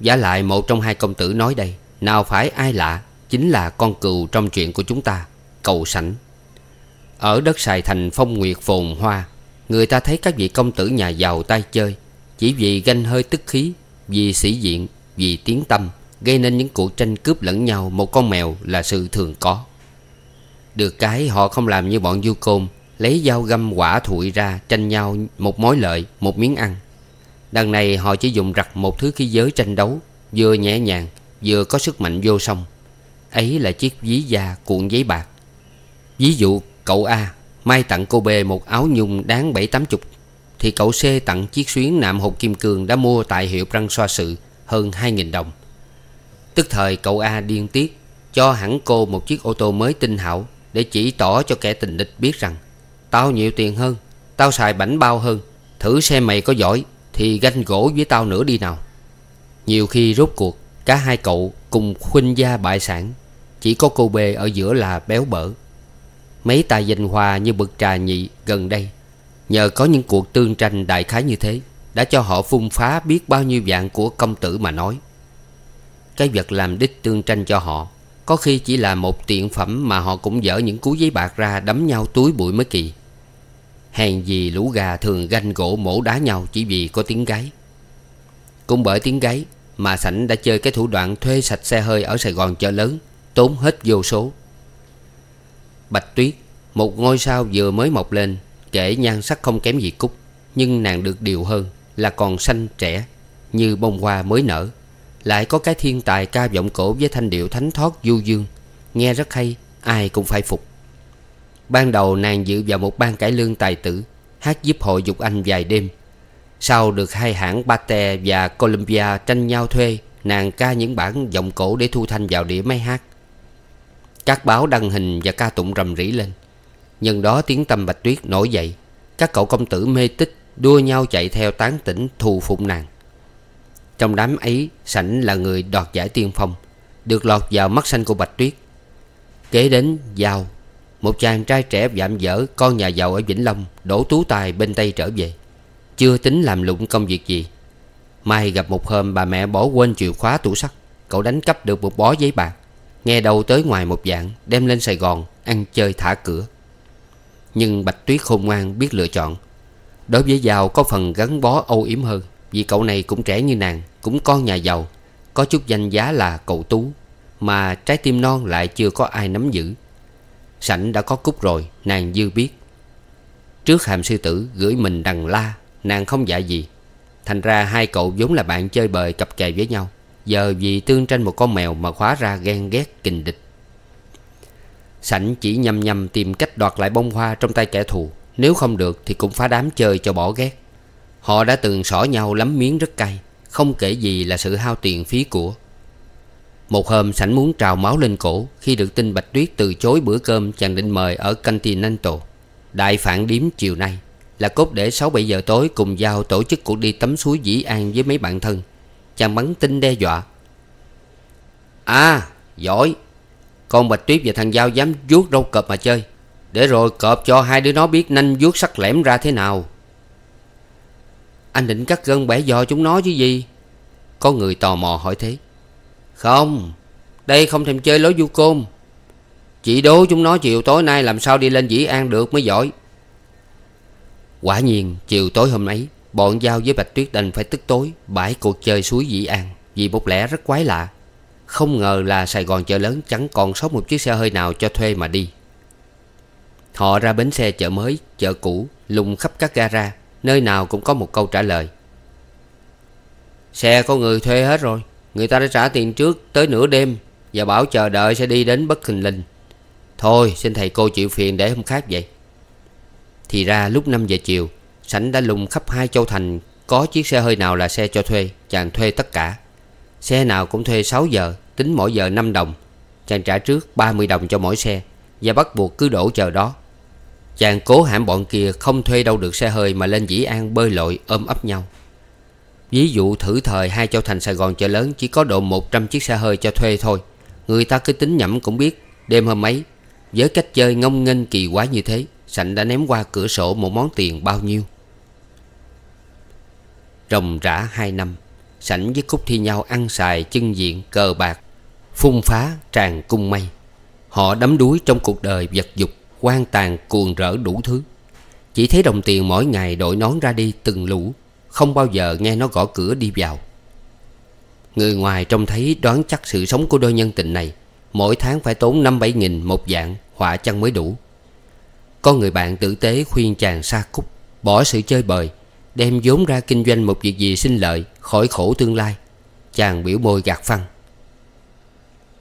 Giả lại một trong hai công tử nói đây, nào phải ai lạ, chính là con cừu trong chuyện của chúng ta, cầu sảnh. Ở đất Sài Thành phong nguyệt phồn hoa, người ta thấy các vị công tử nhà giàu tay chơi, chỉ vì ganh hơi tức khí, vì sĩ diện, vì tiếng tâm, gây nên những cuộc tranh cướp lẫn nhau một con mèo là sự thường có. Được cái họ không làm như bọn du côn Lấy dao găm quả thụi ra Tranh nhau một mối lợi Một miếng ăn Đằng này họ chỉ dùng rặt một thứ khí giới tranh đấu Vừa nhẹ nhàng Vừa có sức mạnh vô song Ấy là chiếc ví da cuộn giấy bạc Ví dụ cậu A may tặng cô B một áo nhung đáng bảy tám chục Thì cậu C tặng chiếc xuyến nạm hộp kim cương Đã mua tại hiệu răng xoa sự Hơn hai nghìn đồng Tức thời cậu A điên tiết Cho hẳn cô một chiếc ô tô mới tinh hảo Để chỉ tỏ cho kẻ tình địch biết rằng Tao nhiều tiền hơn Tao xài bảnh bao hơn Thử xem mày có giỏi Thì ganh gỗ với tao nữa đi nào Nhiều khi rốt cuộc Cả hai cậu cùng khuynh gia bại sản Chỉ có cô bê ở giữa là béo bở Mấy tài danh hòa như bực trà nhị gần đây Nhờ có những cuộc tương tranh đại khái như thế Đã cho họ phung phá biết bao nhiêu dạng của công tử mà nói Cái vật làm đích tương tranh cho họ Có khi chỉ là một tiện phẩm mà họ cũng dở những cú giấy bạc ra đấm nhau túi bụi mới kỳ Hèn gì lũ gà thường ganh gỗ mổ đá nhau chỉ vì có tiếng gáy Cũng bởi tiếng gáy mà Sảnh đã chơi cái thủ đoạn thuê sạch xe hơi ở Sài Gòn chợ lớn Tốn hết vô số Bạch Tuyết Một ngôi sao vừa mới mọc lên Kể nhan sắc không kém gì Cúc Nhưng nàng được điều hơn là còn xanh trẻ Như bông hoa mới nở Lại có cái thiên tài ca giọng cổ với thanh điệu thánh thoát du dương Nghe rất hay ai cũng phải phục Ban đầu nàng dự vào một ban cải lương tài tử Hát giúp hội Dục Anh vài đêm Sau được hai hãng Pate và Columbia tranh nhau thuê Nàng ca những bản giọng cổ để thu thanh vào đĩa máy hát Các báo đăng hình và ca tụng rầm rỉ lên Nhân đó tiếng tâm Bạch Tuyết nổi dậy Các cậu công tử mê tích đua nhau chạy theo tán tỉnh thù phụng nàng Trong đám ấy Sảnh là người đoạt giải tiên phong Được lọt vào mắt xanh của Bạch Tuyết Kế đến Giao một chàng trai trẻ vạm vỡ Con nhà giàu ở Vĩnh Long Đổ tú tài bên Tây trở về Chưa tính làm lụng công việc gì Mai gặp một hôm bà mẹ bỏ quên chìa khóa tủ sắt Cậu đánh cắp được một bó giấy bạc Nghe đầu tới ngoài một dạng Đem lên Sài Gòn Ăn chơi thả cửa Nhưng Bạch Tuyết khôn ngoan biết lựa chọn Đối với giàu có phần gắn bó âu yếm hơn Vì cậu này cũng trẻ như nàng Cũng con nhà giàu Có chút danh giá là cậu Tú Mà trái tim non lại chưa có ai nắm giữ Sảnh đã có cúc rồi Nàng dư biết Trước hàm sư tử gửi mình đằng la Nàng không dạ gì Thành ra hai cậu vốn là bạn chơi bời cặp kè với nhau Giờ vì tương tranh một con mèo Mà khóa ra ghen ghét kình địch Sảnh chỉ nhầm nhầm tìm cách đoạt lại bông hoa trong tay kẻ thù Nếu không được thì cũng phá đám chơi cho bỏ ghét Họ đã từng xỏ nhau lắm miếng rất cay Không kể gì là sự hao tiền phí của một hôm sảnh muốn trào máu lên cổ Khi được tin Bạch Tuyết từ chối bữa cơm chàng định mời ở Continental Đại phản điếm chiều nay Là cốt để 6-7 giờ tối cùng Giao tổ chức cuộc đi tắm suối Dĩ An với mấy bạn thân Chàng bắn tin đe dọa À giỏi Con Bạch Tuyết và thằng Giao dám vuốt râu cọp mà chơi Để rồi cọp cho hai đứa nó biết nanh vuốt sắc lẻm ra thế nào Anh định cắt gân bẻ giò chúng nó chứ gì Có người tò mò hỏi thế không Đây không thèm chơi lối du côn Chị đố chúng nó chiều tối nay làm sao đi lên Dĩ An được mới giỏi Quả nhiên chiều tối hôm ấy Bọn Giao với Bạch Tuyết đành phải tức tối Bãi cuộc chơi suối Dĩ An Vì một lẽ rất quái lạ Không ngờ là Sài Gòn chợ lớn chẳng còn sót một chiếc xe hơi nào cho thuê mà đi Họ ra bến xe chợ mới, chợ cũ Lùng khắp các gara Nơi nào cũng có một câu trả lời Xe có người thuê hết rồi Người ta đã trả tiền trước tới nửa đêm Và bảo chờ đợi sẽ đi đến bất hình linh. Thôi xin thầy cô chịu phiền để hôm khác vậy Thì ra lúc 5 giờ chiều Sảnh đã lùng khắp hai châu thành Có chiếc xe hơi nào là xe cho thuê Chàng thuê tất cả Xe nào cũng thuê 6 giờ Tính mỗi giờ 5 đồng Chàng trả trước 30 đồng cho mỗi xe Và bắt buộc cứ đổ chờ đó Chàng cố hãm bọn kia không thuê đâu được xe hơi Mà lên dĩ an bơi lội ôm ấp nhau Ví dụ thử thời hai châu thành Sài Gòn chợ lớn chỉ có độ 100 chiếc xe hơi cho thuê thôi. Người ta cứ tính nhẩm cũng biết, đêm hôm ấy, với cách chơi ngông nghênh kỳ quá như thế, Sảnh đã ném qua cửa sổ một món tiền bao nhiêu. Rồng rã hai năm, Sảnh với Cúc thi nhau ăn xài chân diện cờ bạc, phun phá tràn cung mây. Họ đắm đuối trong cuộc đời vật dục, quan tàn cuồng rỡ đủ thứ. Chỉ thấy đồng tiền mỗi ngày đổi nón ra đi từng lũ không bao giờ nghe nó gõ cửa đi vào Người ngoài trông thấy đoán chắc sự sống của đôi nhân tình này Mỗi tháng phải tốn năm bảy nghìn một dạng Họa chăng mới đủ Có người bạn tử tế khuyên chàng xa cúc Bỏ sự chơi bời Đem vốn ra kinh doanh một việc gì sinh lợi Khỏi khổ tương lai Chàng biểu môi gạt phăng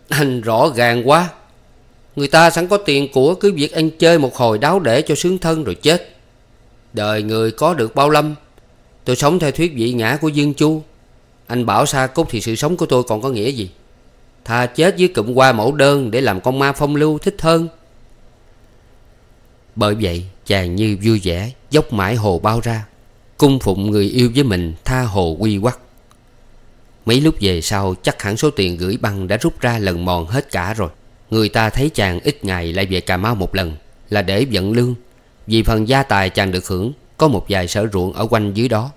Anh rõ ràng quá Người ta sẵn có tiền của cứ việc ăn chơi một hồi đáo để cho sướng thân rồi chết Đời người có được bao lâm Tôi sống theo thuyết vị ngã của Dương Chu Anh bảo xa cốt thì sự sống của tôi còn có nghĩa gì Thà chết với cụm qua mẫu đơn Để làm con ma phong lưu thích hơn Bởi vậy chàng như vui vẻ Dốc mãi hồ bao ra Cung phụng người yêu với mình Tha hồ quy quắc Mấy lúc về sau chắc hẳn số tiền gửi băng Đã rút ra lần mòn hết cả rồi Người ta thấy chàng ít ngày lại về Cà Mau một lần Là để vận lương Vì phần gia tài chàng được hưởng có một vài sở ruộng ở quanh dưới đó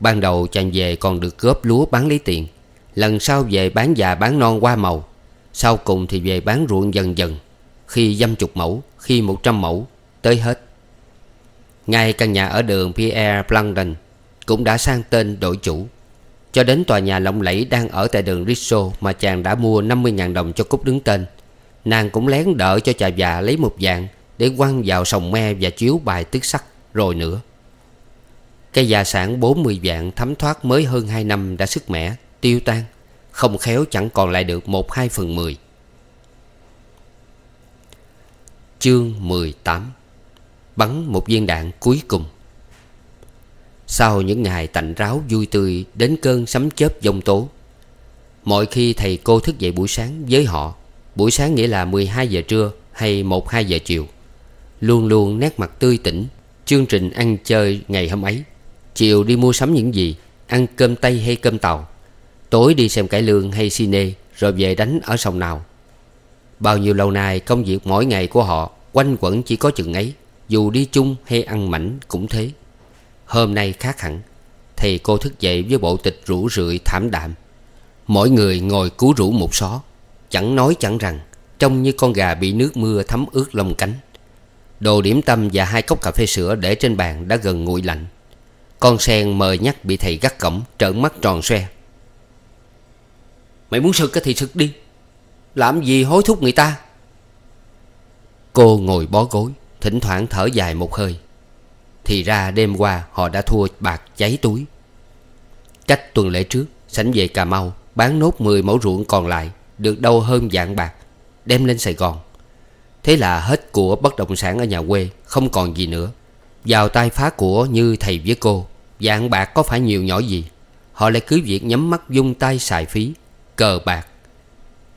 Ban đầu chàng về còn được góp lúa bán lấy tiền Lần sau về bán già bán non qua màu Sau cùng thì về bán ruộng dần dần Khi dăm chục mẫu, khi một trăm mẫu Tới hết Ngay căn nhà ở đường Pierre Blandon Cũng đã sang tên đổi chủ Cho đến tòa nhà lộng lẫy đang ở tại đường Risso Mà chàng đã mua 50.000 đồng cho Cúc đứng tên Nàng cũng lén đợi cho chà già lấy một vàng Để quăng vào sòng me và chiếu bài tước sắc rồi nữa Cái gia sản 40 vạn thấm thoát mới hơn 2 năm đã sức mẻ Tiêu tan Không khéo chẳng còn lại được 1-2 phần 10 Chương 18 Bắn một viên đạn cuối cùng Sau những ngày tạnh ráo vui tươi Đến cơn sấm chớp giông tố Mọi khi thầy cô thức dậy buổi sáng với họ Buổi sáng nghĩa là 12 giờ trưa hay 1-2 giờ chiều Luôn luôn nét mặt tươi tỉnh Chương trình ăn chơi ngày hôm ấy Chiều đi mua sắm những gì Ăn cơm Tây hay cơm Tàu Tối đi xem cải lương hay cine Rồi về đánh ở sông nào Bao nhiêu lâu nay công việc mỗi ngày của họ Quanh quẩn chỉ có chừng ấy Dù đi chung hay ăn mảnh cũng thế Hôm nay khác hẳn Thầy cô thức dậy với bộ tịch rủ rượi thảm đạm Mỗi người ngồi cú rủ một xó Chẳng nói chẳng rằng Trông như con gà bị nước mưa thấm ướt lông cánh Đồ điểm tâm và hai cốc cà phê sữa để trên bàn đã gần nguội lạnh Con sen mời nhắc bị thầy gắt cổng trợn mắt tròn xoe Mày muốn sực thì sực đi Làm gì hối thúc người ta Cô ngồi bó gối Thỉnh thoảng thở dài một hơi Thì ra đêm qua họ đã thua bạc cháy túi Cách tuần lễ trước Sảnh về Cà Mau Bán nốt 10 mẫu ruộng còn lại Được đâu hơn dạng bạc Đem lên Sài Gòn Thế là hết của bất động sản ở nhà quê Không còn gì nữa Vào tay phá của như thầy với cô Dạng bạc có phải nhiều nhỏ gì Họ lại cứ việc nhắm mắt dung tay xài phí Cờ bạc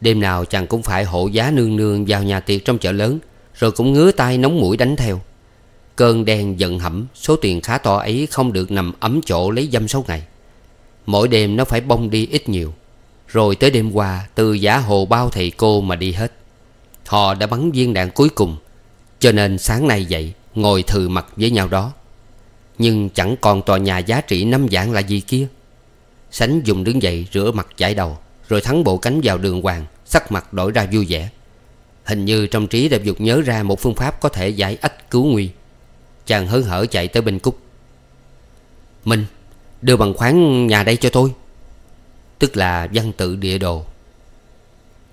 Đêm nào chàng cũng phải hộ giá nương nương vào nhà tiệc trong chợ lớn Rồi cũng ngứa tay nóng mũi đánh theo Cơn đen giận hẩm Số tiền khá to ấy không được nằm ấm chỗ lấy dâm sáu ngày Mỗi đêm nó phải bông đi ít nhiều Rồi tới đêm qua Từ giả hồ bao thầy cô mà đi hết Họ đã bắn viên đạn cuối cùng cho nên sáng nay dậy Ngồi thừ mặt với nhau đó Nhưng chẳng còn tòa nhà giá trị năm dạng là gì kia Sánh dùng đứng dậy rửa mặt chải đầu Rồi thắng bộ cánh vào đường hoàng Sắc mặt đổi ra vui vẻ Hình như trong trí đẹp dục nhớ ra Một phương pháp có thể giải ách cứu nguy Chàng hớn hở chạy tới bên Cúc Minh Đưa bằng khoáng nhà đây cho tôi Tức là văn tự địa đồ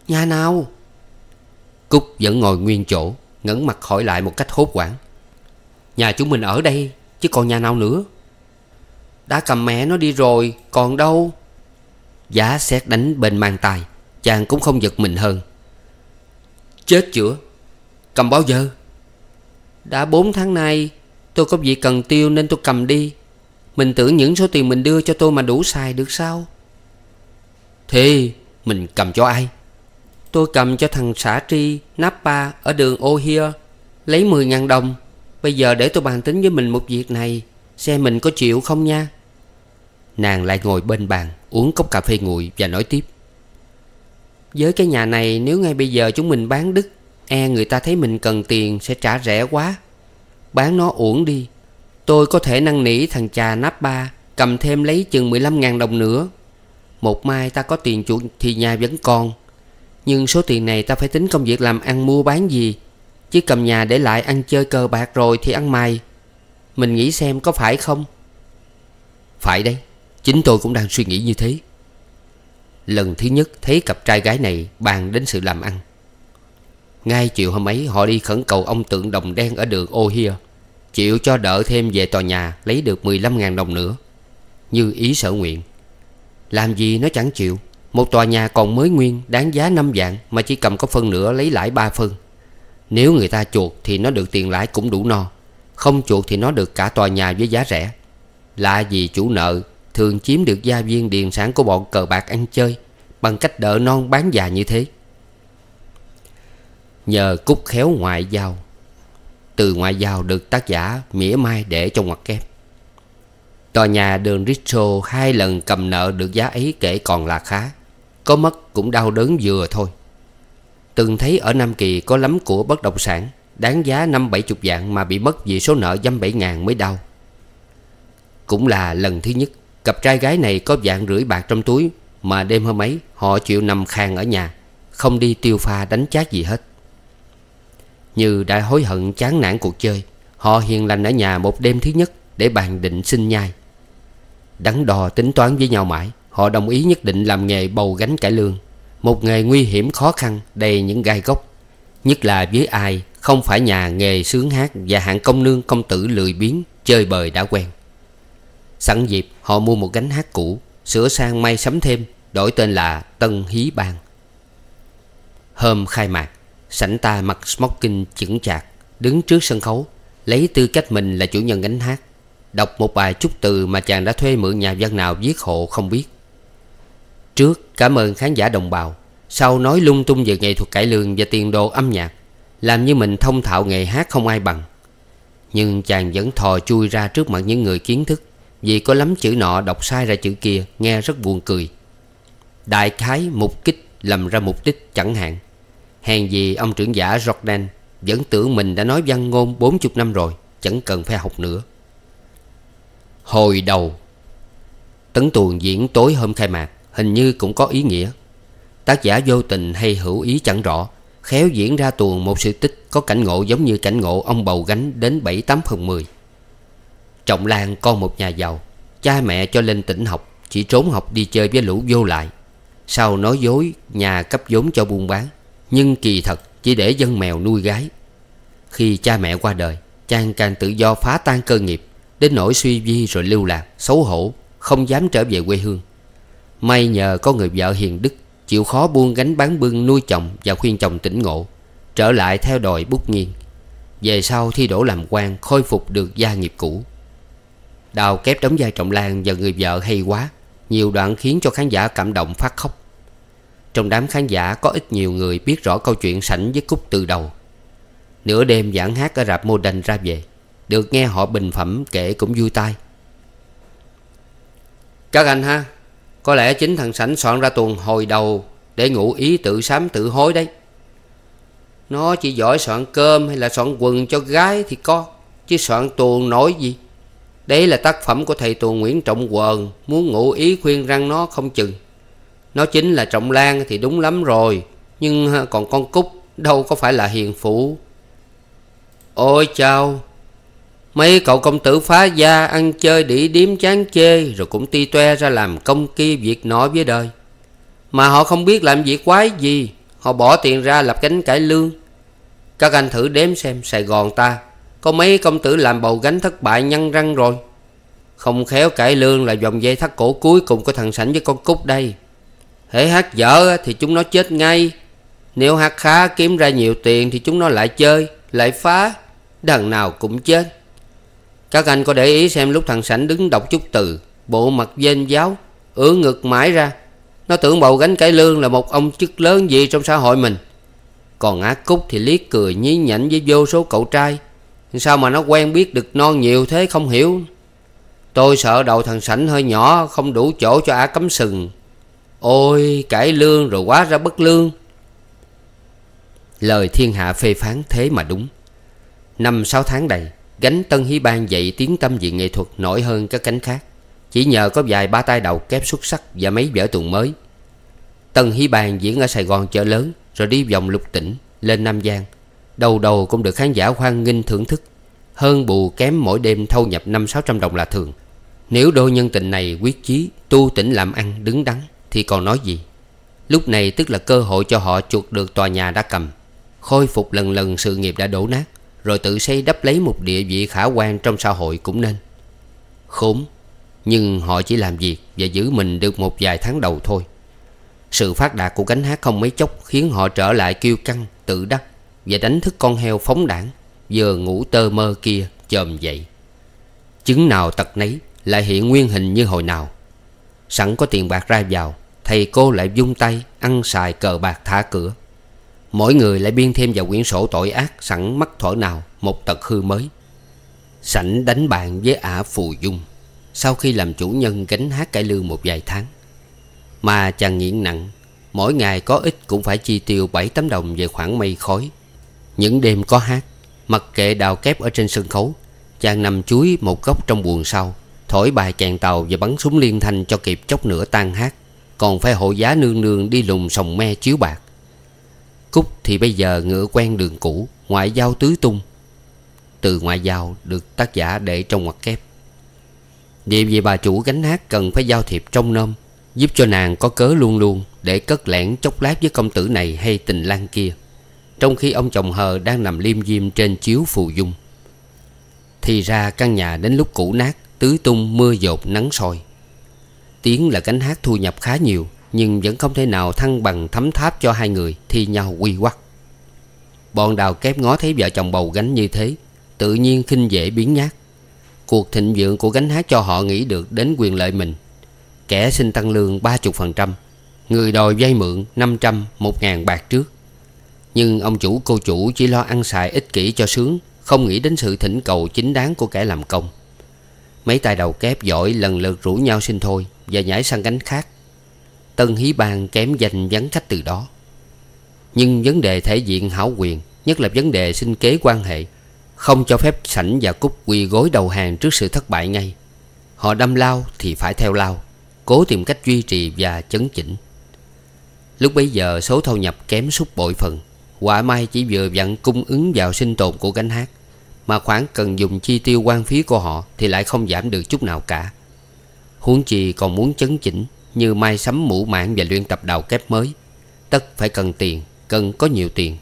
Nhà nào Cúc vẫn ngồi nguyên chỗ ngẩng mặt hỏi lại một cách hốt hoảng Nhà chúng mình ở đây Chứ còn nhà nào nữa Đã cầm mẹ nó đi rồi Còn đâu Giá xét đánh bên mang tài Chàng cũng không giật mình hơn Chết chữa Cầm bao giờ Đã bốn tháng nay Tôi có việc cần tiêu nên tôi cầm đi Mình tưởng những số tiền mình đưa cho tôi mà đủ xài được sao Thì mình cầm cho ai Tôi cầm cho thằng xã tri Napa ở đường O'Hare Lấy 10.000 đồng Bây giờ để tôi bàn tính với mình một việc này Xem mình có chịu không nha Nàng lại ngồi bên bàn Uống cốc cà phê nguội và nói tiếp Với cái nhà này nếu ngay bây giờ chúng mình bán đứt E người ta thấy mình cần tiền sẽ trả rẻ quá Bán nó uổng đi Tôi có thể năn nỉ thằng cha nắp Cầm thêm lấy chừng 15.000 đồng nữa Một mai ta có tiền chuột thì nhà vẫn còn nhưng số tiền này ta phải tính công việc làm ăn mua bán gì Chứ cầm nhà để lại ăn chơi cờ bạc rồi thì ăn mày Mình nghĩ xem có phải không Phải đấy Chính tôi cũng đang suy nghĩ như thế Lần thứ nhất thấy cặp trai gái này bàn đến sự làm ăn Ngay chiều hôm ấy họ đi khẩn cầu ông tượng đồng đen ở đường ô hia Chịu cho đỡ thêm về tòa nhà lấy được mười lăm ngàn đồng nữa Như ý sở nguyện Làm gì nó chẳng chịu một tòa nhà còn mới nguyên Đáng giá 5 vạn Mà chỉ cầm có phân nửa lấy lãi 3 phân Nếu người ta chuột thì nó được tiền lãi cũng đủ no Không chuột thì nó được cả tòa nhà với giá rẻ Lạ gì chủ nợ Thường chiếm được gia viên điền sản của bọn cờ bạc ăn chơi Bằng cách đỡ non bán già như thế Nhờ cúc khéo ngoại giao Từ ngoại giao được tác giả mỉa mai để trong ngoặc kép Tòa nhà đường Richo hai lần cầm nợ được giá ấy kể còn là khá có mất cũng đau đớn vừa thôi Từng thấy ở Nam Kỳ có lắm của bất động sản Đáng giá năm bảy chục vạn mà bị mất vì số nợ dăm bảy ngàn mới đau Cũng là lần thứ nhất Cặp trai gái này có vạn rưỡi bạc trong túi Mà đêm hôm ấy họ chịu nằm khang ở nhà Không đi tiêu pha đánh chát gì hết Như đã hối hận chán nản cuộc chơi Họ hiền lành ở nhà một đêm thứ nhất Để bàn định sinh nhai Đắn đo tính toán với nhau mãi Họ đồng ý nhất định làm nghề bầu gánh cải lương Một nghề nguy hiểm khó khăn đầy những gai góc Nhất là với ai không phải nhà nghề sướng hát Và hạng công nương công tử lười biếng chơi bời đã quen Sẵn dịp họ mua một gánh hát cũ Sửa sang may sắm thêm Đổi tên là Tân Hí Bang Hôm khai mạc Sảnh ta mặc smoking chững chạc Đứng trước sân khấu Lấy tư cách mình là chủ nhân gánh hát Đọc một bài chúc từ mà chàng đã thuê mượn nhà văn nào viết hộ không biết Trước cảm ơn khán giả đồng bào Sau nói lung tung về nghệ thuật cải lương và tiền đồ âm nhạc Làm như mình thông thạo nghề hát không ai bằng Nhưng chàng vẫn thò chui ra trước mặt những người kiến thức Vì có lắm chữ nọ đọc sai ra chữ kia Nghe rất buồn cười Đại khái mục kích lầm ra mục đích chẳng hạn Hèn gì ông trưởng giả Jordan Vẫn tưởng mình đã nói văn ngôn 40 năm rồi Chẳng cần phải học nữa Hồi đầu Tấn tuồng diễn tối hôm khai mạc hình như cũng có ý nghĩa. Tác giả vô tình hay hữu ý chẳng rõ, khéo diễn ra tuồng một sự tích có cảnh ngộ giống như cảnh ngộ ông bầu gánh đến 7 8 phần 10. Trọng Lan con một nhà giàu, cha mẹ cho lên tỉnh học, chỉ trốn học đi chơi với lũ vô lại. Sau nói dối, nhà cấp vốn cho buôn bán, nhưng kỳ thật chỉ để dân mèo nuôi gái. Khi cha mẹ qua đời, Trang càng tự do phá tan cơ nghiệp, đến nỗi suy vi rồi lưu lạc, xấu hổ, không dám trở về quê hương. May nhờ có người vợ hiền đức Chịu khó buông gánh bán bưng nuôi chồng Và khuyên chồng tỉnh ngộ Trở lại theo đòi bút nghiêng Về sau thi đổ làm quan Khôi phục được gia nghiệp cũ Đào kép đóng vai Trọng Lan và người vợ hay quá Nhiều đoạn khiến cho khán giả cảm động phát khóc Trong đám khán giả có ít nhiều người biết rõ câu chuyện sảnh với Cúc từ đầu Nửa đêm giảng hát ở rạp mô đành ra về Được nghe họ bình phẩm kể cũng vui tai Các anh ha có lẽ chính thằng Sảnh soạn ra tuần hồi đầu Để ngụ ý tự sám tự hối đấy Nó chỉ giỏi soạn cơm hay là soạn quần cho gái thì có Chứ soạn tuồng nổi gì Đấy là tác phẩm của thầy tuồng Nguyễn Trọng Quần Muốn ngụ ý khuyên răng nó không chừng Nó chính là Trọng Lan thì đúng lắm rồi Nhưng còn con Cúc đâu có phải là hiền phụ Ôi chao Mấy cậu công tử phá gia ăn chơi đĩ điếm chán chê Rồi cũng ti toe ra làm công kia việc nọ với đời Mà họ không biết làm việc quái gì Họ bỏ tiền ra lập cánh cải lương Các anh thử đếm xem Sài Gòn ta Có mấy công tử làm bầu gánh thất bại nhăn răng rồi Không khéo cải lương là dòng dây thắt cổ cuối cùng của thằng Sảnh với con Cúc đây Hễ hát dở thì chúng nó chết ngay Nếu hát khá kiếm ra nhiều tiền thì chúng nó lại chơi Lại phá Đằng nào cũng chết các anh có để ý xem lúc thằng sảnh đứng đọc chút từ Bộ mặt dên giáo ửa ngực mãi ra Nó tưởng bầu gánh cải lương là một ông chức lớn gì trong xã hội mình Còn á cúc thì liếc cười nhí nhảnh với vô số cậu trai Sao mà nó quen biết được non nhiều thế không hiểu Tôi sợ đầu thằng sảnh hơi nhỏ Không đủ chỗ cho á cấm sừng Ôi cải lương rồi quá ra bất lương Lời thiên hạ phê phán thế mà đúng Năm sáu tháng đầy Gánh Tân Hí Ban dạy tiếng tâm viện nghệ thuật nổi hơn các cánh khác Chỉ nhờ có vài ba tay đầu kép xuất sắc và mấy vở tuồng mới Tân Hí Ban diễn ở Sài Gòn chợ lớn Rồi đi vòng lục tỉnh lên Nam Giang Đầu đầu cũng được khán giả hoan nghênh thưởng thức Hơn bù kém mỗi đêm thâu nhập năm sáu trăm đồng là thường Nếu đôi nhân tình này quyết chí tu tỉnh làm ăn đứng đắn Thì còn nói gì Lúc này tức là cơ hội cho họ chuột được tòa nhà đã cầm Khôi phục lần lần sự nghiệp đã đổ nát rồi tự xây đắp lấy một địa vị khả quan trong xã hội cũng nên Khốn Nhưng họ chỉ làm việc và giữ mình được một vài tháng đầu thôi Sự phát đạt của cánh hát không mấy chốc Khiến họ trở lại kiêu căng, tự đắc Và đánh thức con heo phóng đảng Giờ ngủ tơ mơ kia chồm dậy Chứng nào tật nấy Lại hiện nguyên hình như hồi nào Sẵn có tiền bạc ra vào Thầy cô lại vung tay Ăn xài cờ bạc thả cửa Mỗi người lại biên thêm vào quyển sổ tội ác Sẵn mắc thỏ nào một tật hư mới Sảnh đánh bạn với ả Phù Dung Sau khi làm chủ nhân gánh hát cải lương một vài tháng Mà chàng nghiện nặng Mỗi ngày có ít cũng phải chi tiêu bảy tấm đồng về khoản mây khói Những đêm có hát Mặc kệ đào kép ở trên sân khấu Chàng nằm chuối một góc trong buồng sau Thổi bài chàng tàu và bắn súng liên thanh cho kịp chốc nửa tan hát Còn phải hộ giá nương nương đi lùng sòng me chiếu bạc Cúc thì bây giờ ngựa quen đường cũ Ngoại giao tứ tung Từ ngoại giao được tác giả để trong ngoặc kép Điều gì bà chủ gánh hát cần phải giao thiệp trong nôm Giúp cho nàng có cớ luôn luôn Để cất lẻn chốc lát với công tử này hay tình lang kia Trong khi ông chồng hờ đang nằm liêm diêm trên chiếu phù dung Thì ra căn nhà đến lúc cũ nát Tứ tung mưa dột nắng soi Tiếng là gánh hát thu nhập khá nhiều nhưng vẫn không thể nào thăng bằng thấm tháp cho hai người thi nhau quy quắc bọn đào kép ngó thấy vợ chồng bầu gánh như thế tự nhiên khinh dễ biến nhát cuộc thịnh vượng của gánh hát cho họ nghĩ được đến quyền lợi mình kẻ xin tăng lương ba chục phần trăm người đòi vay mượn năm trăm một ngàn bạc trước nhưng ông chủ cô chủ chỉ lo ăn xài ích kỷ cho sướng không nghĩ đến sự thỉnh cầu chính đáng của kẻ làm công mấy tay đầu kép giỏi lần lượt rủ nhau xin thôi và nhảy sang gánh khác Tân Hí Bang kém danh vắng khách từ đó Nhưng vấn đề thể diện hảo quyền Nhất là vấn đề sinh kế quan hệ Không cho phép sảnh và cúc quỳ gối đầu hàng trước sự thất bại ngay Họ đâm lao thì phải theo lao Cố tìm cách duy trì và chấn chỉnh Lúc bấy giờ số thu nhập kém sút bội phần Quả may chỉ vừa vặn cung ứng vào sinh tồn của gánh hát Mà khoản cần dùng chi tiêu quan phí của họ Thì lại không giảm được chút nào cả Huống chi còn muốn chấn chỉnh như mai sắm mũ mạng và luyện tập đào kép mới tất phải cần tiền cần có nhiều tiền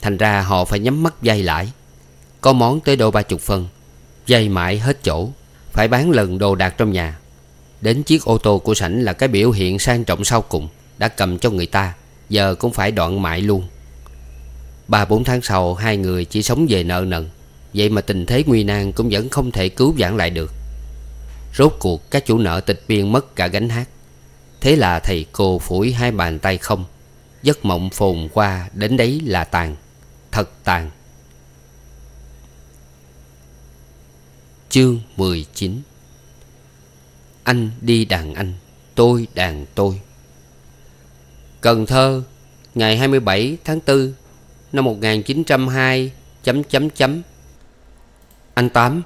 thành ra họ phải nhắm mắt vay lãi có món tới đô ba chục phân vay mãi hết chỗ phải bán lần đồ đạc trong nhà đến chiếc ô tô của sảnh là cái biểu hiện sang trọng sau cùng đã cầm cho người ta giờ cũng phải đoạn mại luôn ba bốn tháng sau hai người chỉ sống về nợ nần vậy mà tình thế nguy nan cũng vẫn không thể cứu vãn lại được rốt cuộc các chủ nợ tịch biên mất cả gánh hát Thế là thầy cô phủi hai bàn tay không Giấc mộng phồn qua đến đấy là tàn Thật tàn Chương 19 Anh đi đàn anh Tôi đàn tôi Cần Thơ Ngày 27 tháng 4 Năm 1902 chấm chấm chấm Anh Tám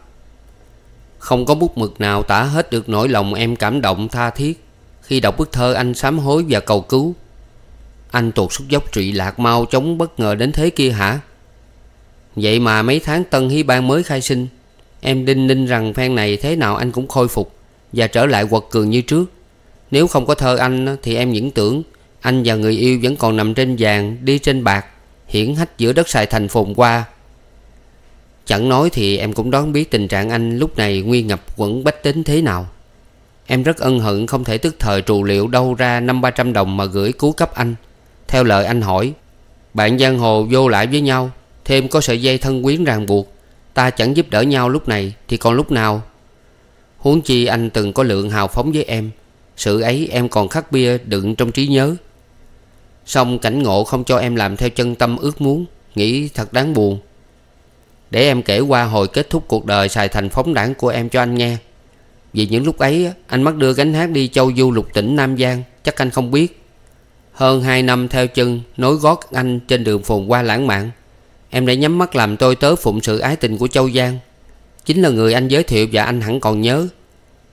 Không có bút mực nào tả hết được nỗi lòng em cảm động tha thiết khi đọc bức thơ anh sám hối và cầu cứu Anh tuột xuống dốc trụy lạc mau chống bất ngờ đến thế kia hả Vậy mà mấy tháng tân hí ban mới khai sinh Em đinh ninh rằng phen này thế nào anh cũng khôi phục Và trở lại quật cường như trước Nếu không có thơ anh thì em những tưởng Anh và người yêu vẫn còn nằm trên vàng đi trên bạc Hiển hách giữa đất xài thành phồn qua Chẳng nói thì em cũng đoán biết tình trạng anh lúc này nguy ngập quẩn bách tính thế nào Em rất ân hận không thể tức thời trù liệu đâu ra năm ba trăm đồng mà gửi cứu cấp anh Theo lời anh hỏi Bạn giang hồ vô lại với nhau Thêm có sợi dây thân quyến ràng buộc Ta chẳng giúp đỡ nhau lúc này Thì còn lúc nào Huống chi anh từng có lượng hào phóng với em Sự ấy em còn khắc bia đựng trong trí nhớ Xong cảnh ngộ không cho em làm theo chân tâm ước muốn Nghĩ thật đáng buồn Để em kể qua hồi kết thúc cuộc đời xài thành phóng đảng của em cho anh nghe vì những lúc ấy anh mất đưa gánh hát đi châu du lục tỉnh Nam Giang Chắc anh không biết Hơn 2 năm theo chân nối gót anh trên đường phồn qua lãng mạn Em đã nhắm mắt làm tôi tớ phụng sự ái tình của Châu Giang Chính là người anh giới thiệu và anh hẳn còn nhớ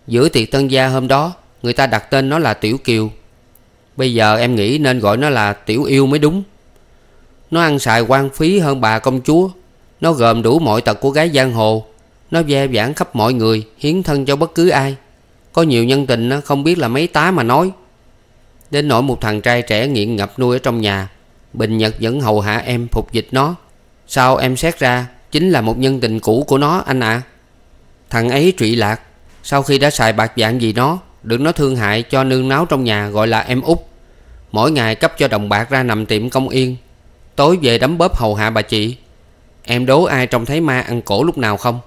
Giữa tiệc tân gia hôm đó Người ta đặt tên nó là Tiểu Kiều Bây giờ em nghĩ nên gọi nó là Tiểu Yêu mới đúng Nó ăn xài quan phí hơn bà công chúa Nó gồm đủ mọi tật của gái giang hồ nó ve vãn khắp mọi người Hiến thân cho bất cứ ai Có nhiều nhân tình không biết là mấy tá mà nói Đến nỗi một thằng trai trẻ nghiện ngập nuôi ở trong nhà Bình Nhật vẫn hầu hạ em phục dịch nó Sao em xét ra Chính là một nhân tình cũ của nó anh ạ Thằng ấy trụy lạc Sau khi đã xài bạc dạng gì nó Được nó thương hại cho nương náo trong nhà gọi là em út Mỗi ngày cấp cho đồng bạc ra nằm tiệm công yên Tối về đấm bóp hầu hạ bà chị Em đố ai trông thấy ma ăn cổ lúc nào không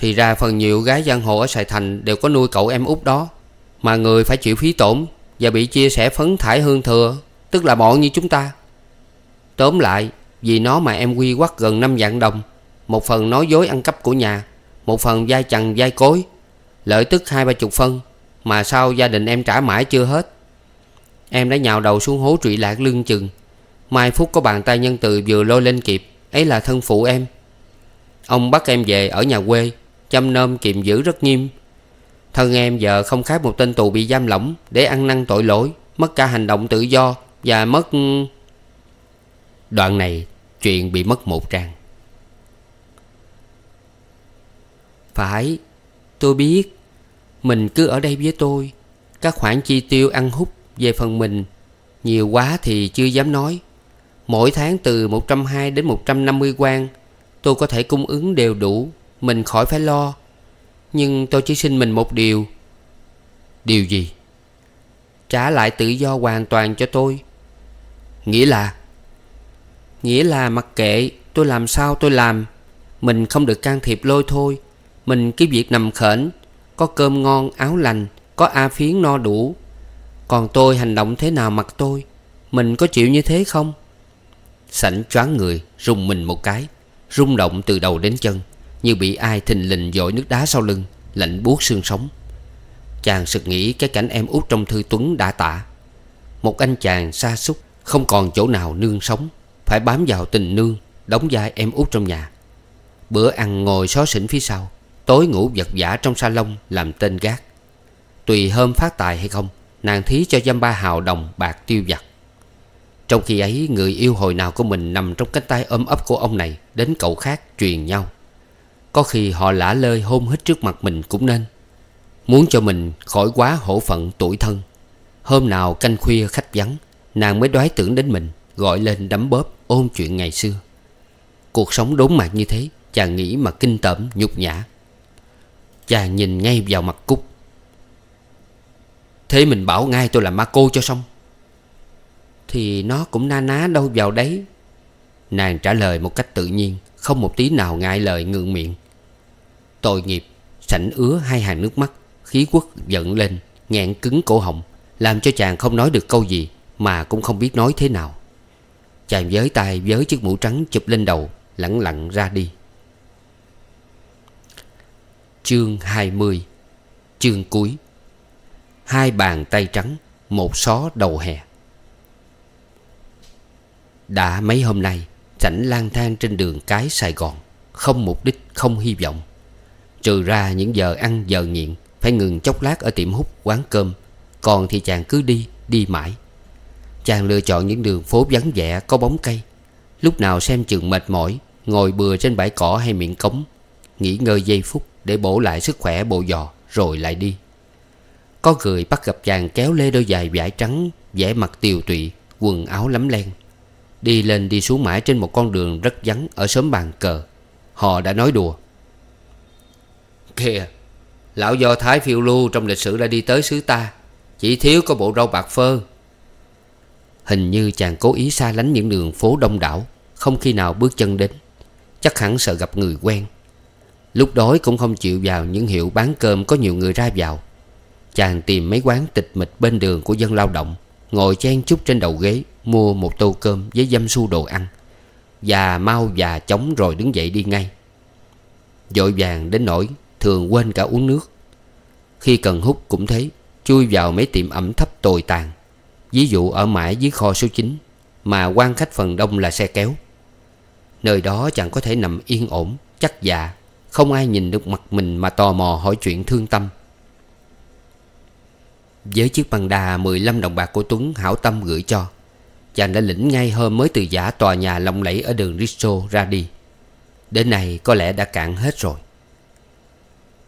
thì ra phần nhiều gái giang hồ ở Sài Thành đều có nuôi cậu em út đó Mà người phải chịu phí tổn Và bị chia sẻ phấn thải hương thừa Tức là bọn như chúng ta Tóm lại Vì nó mà em quy quắc gần 5 vạn đồng Một phần nói dối ăn cắp của nhà Một phần dai chằn dai cối Lợi tức hai ba chục phân Mà sao gia đình em trả mãi chưa hết Em đã nhào đầu xuống hố trụy lạc lưng chừng Mai phút có bàn tay nhân từ vừa lôi lên kịp Ấy là thân phụ em Ông bắt em về ở nhà quê chăm nom kiềm giữ rất nghiêm Thân em giờ không khác một tên tù bị giam lỏng Để ăn năn tội lỗi Mất cả hành động tự do Và mất Đoạn này chuyện bị mất một trang Phải Tôi biết Mình cứ ở đây với tôi Các khoản chi tiêu ăn hút về phần mình Nhiều quá thì chưa dám nói Mỗi tháng từ một trăm hai đến một trăm năm mươi quan Tôi có thể cung ứng đều đủ mình khỏi phải lo Nhưng tôi chỉ xin mình một điều Điều gì? Trả lại tự do hoàn toàn cho tôi Nghĩa là Nghĩa là mặc kệ tôi làm sao tôi làm Mình không được can thiệp lôi thôi Mình cái việc nằm khển Có cơm ngon áo lành Có a phiến no đủ Còn tôi hành động thế nào mặc tôi Mình có chịu như thế không Sảnh choáng người Rung mình một cái Rung động từ đầu đến chân như bị ai thình lình dội nước đá sau lưng Lạnh buốt xương sống Chàng sực nghĩ cái cảnh em út trong thư Tuấn đã tả Một anh chàng xa xúc Không còn chỗ nào nương sống Phải bám vào tình nương Đóng vai em út trong nhà Bữa ăn ngồi xó xỉnh phía sau Tối ngủ vật vã trong salon Làm tên gác Tùy hôm phát tài hay không Nàng thí cho dăm ba hào đồng bạc tiêu vặt Trong khi ấy người yêu hồi nào của mình Nằm trong cánh tay ôm ấp của ông này Đến cậu khác truyền nhau có khi họ lả lơi hôn hết trước mặt mình cũng nên Muốn cho mình khỏi quá hổ phận tuổi thân Hôm nào canh khuya khách vắng Nàng mới đoái tưởng đến mình Gọi lên đấm bóp ôn chuyện ngày xưa Cuộc sống đốn mạc như thế Chàng nghĩ mà kinh tởm nhục nhã Chàng nhìn ngay vào mặt Cúc Thế mình bảo ngay tôi làm ma cô cho xong Thì nó cũng na ná đâu vào đấy Nàng trả lời một cách tự nhiên Không một tí nào ngại lời ngượng miệng Tội nghiệp Sảnh ứa hai hàng nước mắt Khí quất giận lên Nghẹn cứng cổ họng Làm cho chàng không nói được câu gì Mà cũng không biết nói thế nào Chàng giới tay với chiếc mũ trắng chụp lên đầu lẳng lặng ra đi Chương hai mươi Chương cuối Hai bàn tay trắng Một xó đầu hè Đã mấy hôm nay Sảnh lang thang trên đường cái Sài Gòn Không mục đích không hy vọng Trừ ra những giờ ăn giờ nghiện Phải ngừng chốc lát ở tiệm hút quán cơm Còn thì chàng cứ đi đi mãi Chàng lựa chọn những đường phố vắng vẻ có bóng cây Lúc nào xem chừng mệt mỏi Ngồi bừa trên bãi cỏ hay miệng cống Nghỉ ngơi giây phút để bổ lại sức khỏe bộ giò Rồi lại đi Có người bắt gặp chàng kéo lê đôi giày vải trắng vẻ mặt tiều tụy Quần áo lấm len Đi lên đi xuống mãi trên một con đường rất vắng Ở xóm bàn cờ Họ đã nói đùa Kìa Lão do Thái phiêu lưu trong lịch sử đã đi tới xứ ta Chỉ thiếu có bộ râu bạc phơ Hình như chàng cố ý xa lánh những đường phố đông đảo Không khi nào bước chân đến Chắc hẳn sợ gặp người quen Lúc đói cũng không chịu vào những hiệu bán cơm có nhiều người ra vào Chàng tìm mấy quán tịch mịch bên đường của dân lao động Ngồi chen chúc trên đầu ghế Mua một tô cơm với dâm su đồ ăn Và mau và chóng rồi đứng dậy đi ngay Dội vàng đến nỗi thường quên cả uống nước Khi cần hút cũng thế Chui vào mấy tiệm ẩm thấp tồi tàn Ví dụ ở mãi dưới kho số 9 Mà quan khách phần đông là xe kéo Nơi đó chẳng có thể nằm yên ổn Chắc dạ Không ai nhìn được mặt mình mà tò mò hỏi chuyện thương tâm Với chiếc băng đà 15 đồng bạc của Tuấn hảo tâm gửi cho Chàng đã lĩnh ngay hôm mới từ giả tòa nhà lộng lẫy ở đường Risso ra đi Đến nay có lẽ đã cạn hết rồi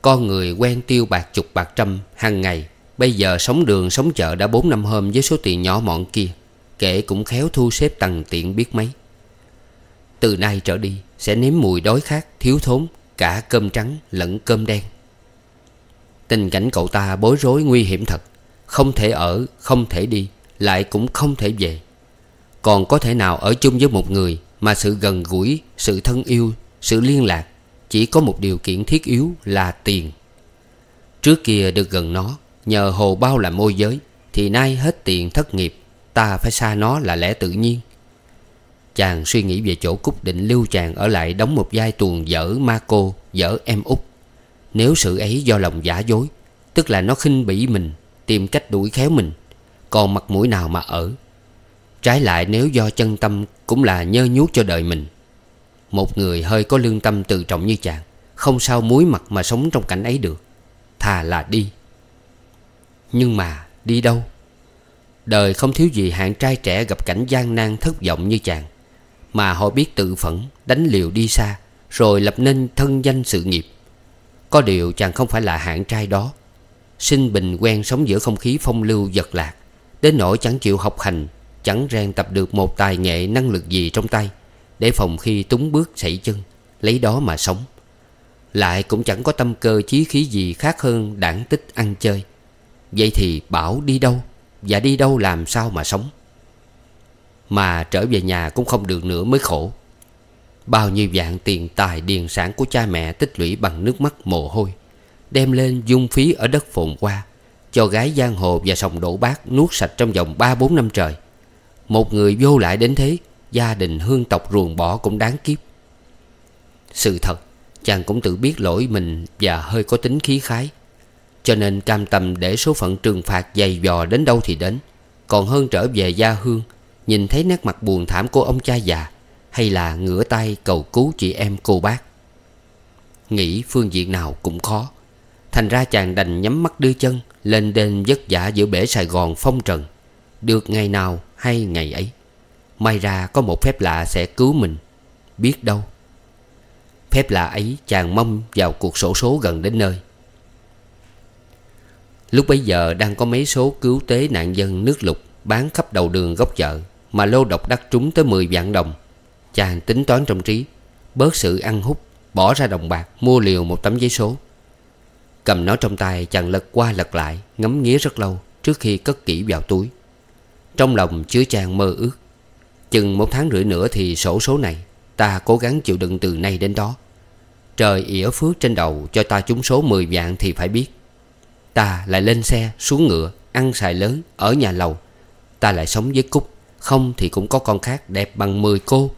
con người quen tiêu bạc chục bạc trăm hàng ngày Bây giờ sống đường sống chợ đã bốn năm hôm với số tiền nhỏ mọn kia Kể cũng khéo thu xếp tầng tiện biết mấy Từ nay trở đi sẽ nếm mùi đói khát, thiếu thốn Cả cơm trắng lẫn cơm đen Tình cảnh cậu ta bối rối nguy hiểm thật Không thể ở, không thể đi Lại cũng không thể về Còn có thể nào ở chung với một người Mà sự gần gũi, sự thân yêu, sự liên lạc chỉ có một điều kiện thiết yếu là tiền Trước kia được gần nó Nhờ hồ bao làm môi giới Thì nay hết tiền thất nghiệp Ta phải xa nó là lẽ tự nhiên Chàng suy nghĩ về chỗ Cúc định lưu chàng ở lại Đóng một vai tuồng dở ma cô Dở em út Nếu sự ấy do lòng giả dối Tức là nó khinh bỉ mình Tìm cách đuổi khéo mình Còn mặt mũi nào mà ở Trái lại nếu do chân tâm Cũng là nhơ nhuốc cho đời mình một người hơi có lương tâm tự trọng như chàng Không sao muối mặt mà sống trong cảnh ấy được Thà là đi Nhưng mà đi đâu Đời không thiếu gì hạng trai trẻ gặp cảnh gian nan thất vọng như chàng Mà họ biết tự phẫn Đánh liều đi xa Rồi lập nên thân danh sự nghiệp Có điều chàng không phải là hạng trai đó Sinh bình quen sống giữa không khí phong lưu vật lạc Đến nỗi chẳng chịu học hành Chẳng rèn tập được một tài nghệ năng lực gì trong tay để phòng khi túng bước sảy chân Lấy đó mà sống Lại cũng chẳng có tâm cơ chí khí gì khác hơn đảng tích ăn chơi Vậy thì bảo đi đâu Và đi đâu làm sao mà sống Mà trở về nhà cũng không được nữa mới khổ Bao nhiêu dạng tiền tài điền sản của cha mẹ tích lũy bằng nước mắt mồ hôi Đem lên dung phí ở đất phồn qua Cho gái giang hồ và sòng đổ bát nuốt sạch trong vòng 3-4 năm trời Một người vô lại đến thế Gia đình hương tộc ruồng bỏ cũng đáng kiếp Sự thật Chàng cũng tự biết lỗi mình Và hơi có tính khí khái Cho nên cam tâm để số phận trừng phạt Dày dò đến đâu thì đến Còn hơn trở về gia hương Nhìn thấy nét mặt buồn thảm của ông cha già Hay là ngửa tay cầu cứu chị em cô bác Nghĩ phương diện nào cũng khó Thành ra chàng đành nhắm mắt đưa chân Lên đền vất vả giữa bể Sài Gòn phong trần Được ngày nào hay ngày ấy May ra có một phép lạ sẽ cứu mình Biết đâu Phép lạ ấy chàng mong vào cuộc sổ số gần đến nơi Lúc bấy giờ đang có mấy số cứu tế nạn dân nước lục Bán khắp đầu đường góc chợ Mà lô độc đắc trúng tới 10 vạn đồng Chàng tính toán trong trí Bớt sự ăn hút Bỏ ra đồng bạc mua liều một tấm giấy số Cầm nó trong tay chàng lật qua lật lại Ngắm nghía rất lâu Trước khi cất kỹ vào túi Trong lòng chứa chàng mơ ước Chừng một tháng rưỡi nữa thì sổ số này Ta cố gắng chịu đựng từ nay đến đó Trời ỉa phước trên đầu cho ta trúng số 10 vạn thì phải biết Ta lại lên xe, xuống ngựa, ăn xài lớn, ở nhà lầu Ta lại sống với Cúc Không thì cũng có con khác đẹp bằng 10 cô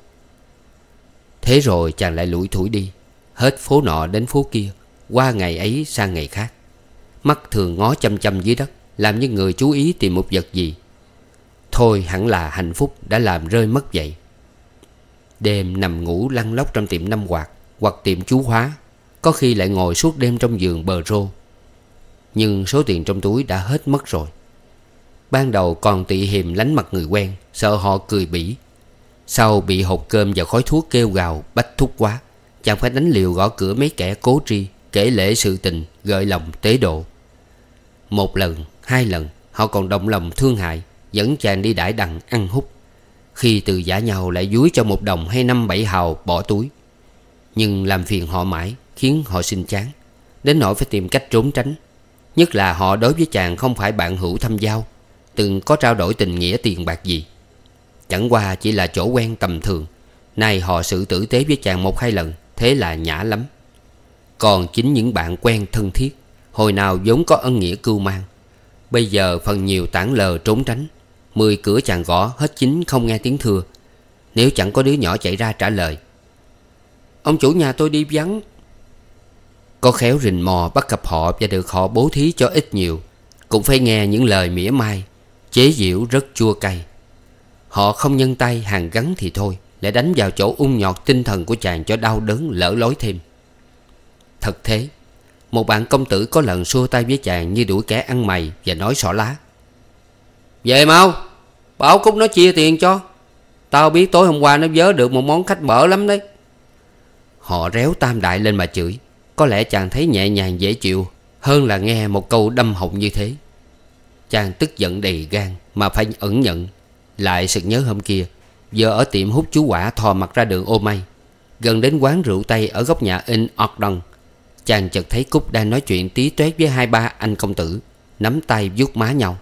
Thế rồi chàng lại lủi thủi đi Hết phố nọ đến phố kia Qua ngày ấy sang ngày khác Mắt thường ngó chăm chăm dưới đất Làm như người chú ý tìm một vật gì Thôi hẳn là hạnh phúc đã làm rơi mất vậy Đêm nằm ngủ lăn lóc trong tiệm năm quạt Hoặc tiệm chú hóa Có khi lại ngồi suốt đêm trong giường bờ rô Nhưng số tiền trong túi đã hết mất rồi Ban đầu còn tị hiềm lánh mặt người quen Sợ họ cười bỉ Sau bị hộp cơm và khói thuốc kêu gào Bách thúc quá Chàng phải đánh liều gõ cửa mấy kẻ cố tri Kể lễ sự tình Gợi lòng tế độ Một lần, hai lần Họ còn động lòng thương hại Dẫn chàng đi đãi đằng ăn hút Khi từ giả nhau lại dúi cho một đồng hay năm bảy hào bỏ túi Nhưng làm phiền họ mãi Khiến họ xin chán Đến nỗi phải tìm cách trốn tránh Nhất là họ đối với chàng không phải bạn hữu thâm giao Từng có trao đổi tình nghĩa tiền bạc gì Chẳng qua chỉ là chỗ quen tầm thường Nay họ sự tử tế với chàng một hai lần Thế là nhã lắm Còn chính những bạn quen thân thiết Hồi nào vốn có ân nghĩa cưu mang Bây giờ phần nhiều tản lờ trốn tránh Mười cửa chàng gõ hết chín không nghe tiếng thưa Nếu chẳng có đứa nhỏ chạy ra trả lời Ông chủ nhà tôi đi vắng Có khéo rình mò bắt gặp họ Và được họ bố thí cho ít nhiều Cũng phải nghe những lời mỉa mai Chế giễu rất chua cay Họ không nhân tay hàng gắn thì thôi Lại đánh vào chỗ ung nhọt tinh thần của chàng Cho đau đớn lỡ lối thêm Thật thế Một bạn công tử có lần xua tay với chàng Như đuổi kẻ ăn mày Và nói sỏ lá về mau Bảo Cúc nó chia tiền cho Tao biết tối hôm qua nó vớ được một món khách mỡ lắm đấy Họ réo tam đại lên mà chửi Có lẽ chàng thấy nhẹ nhàng dễ chịu Hơn là nghe một câu đâm họng như thế Chàng tức giận đầy gan Mà phải ẩn nhận Lại sực nhớ hôm kia Giờ ở tiệm hút chú quả thò mặt ra đường ô may Gần đến quán rượu Tây ở góc nhà In Ogden Chàng chợt thấy Cúc đang nói chuyện tí tuét với hai ba anh công tử Nắm tay vuốt má nhau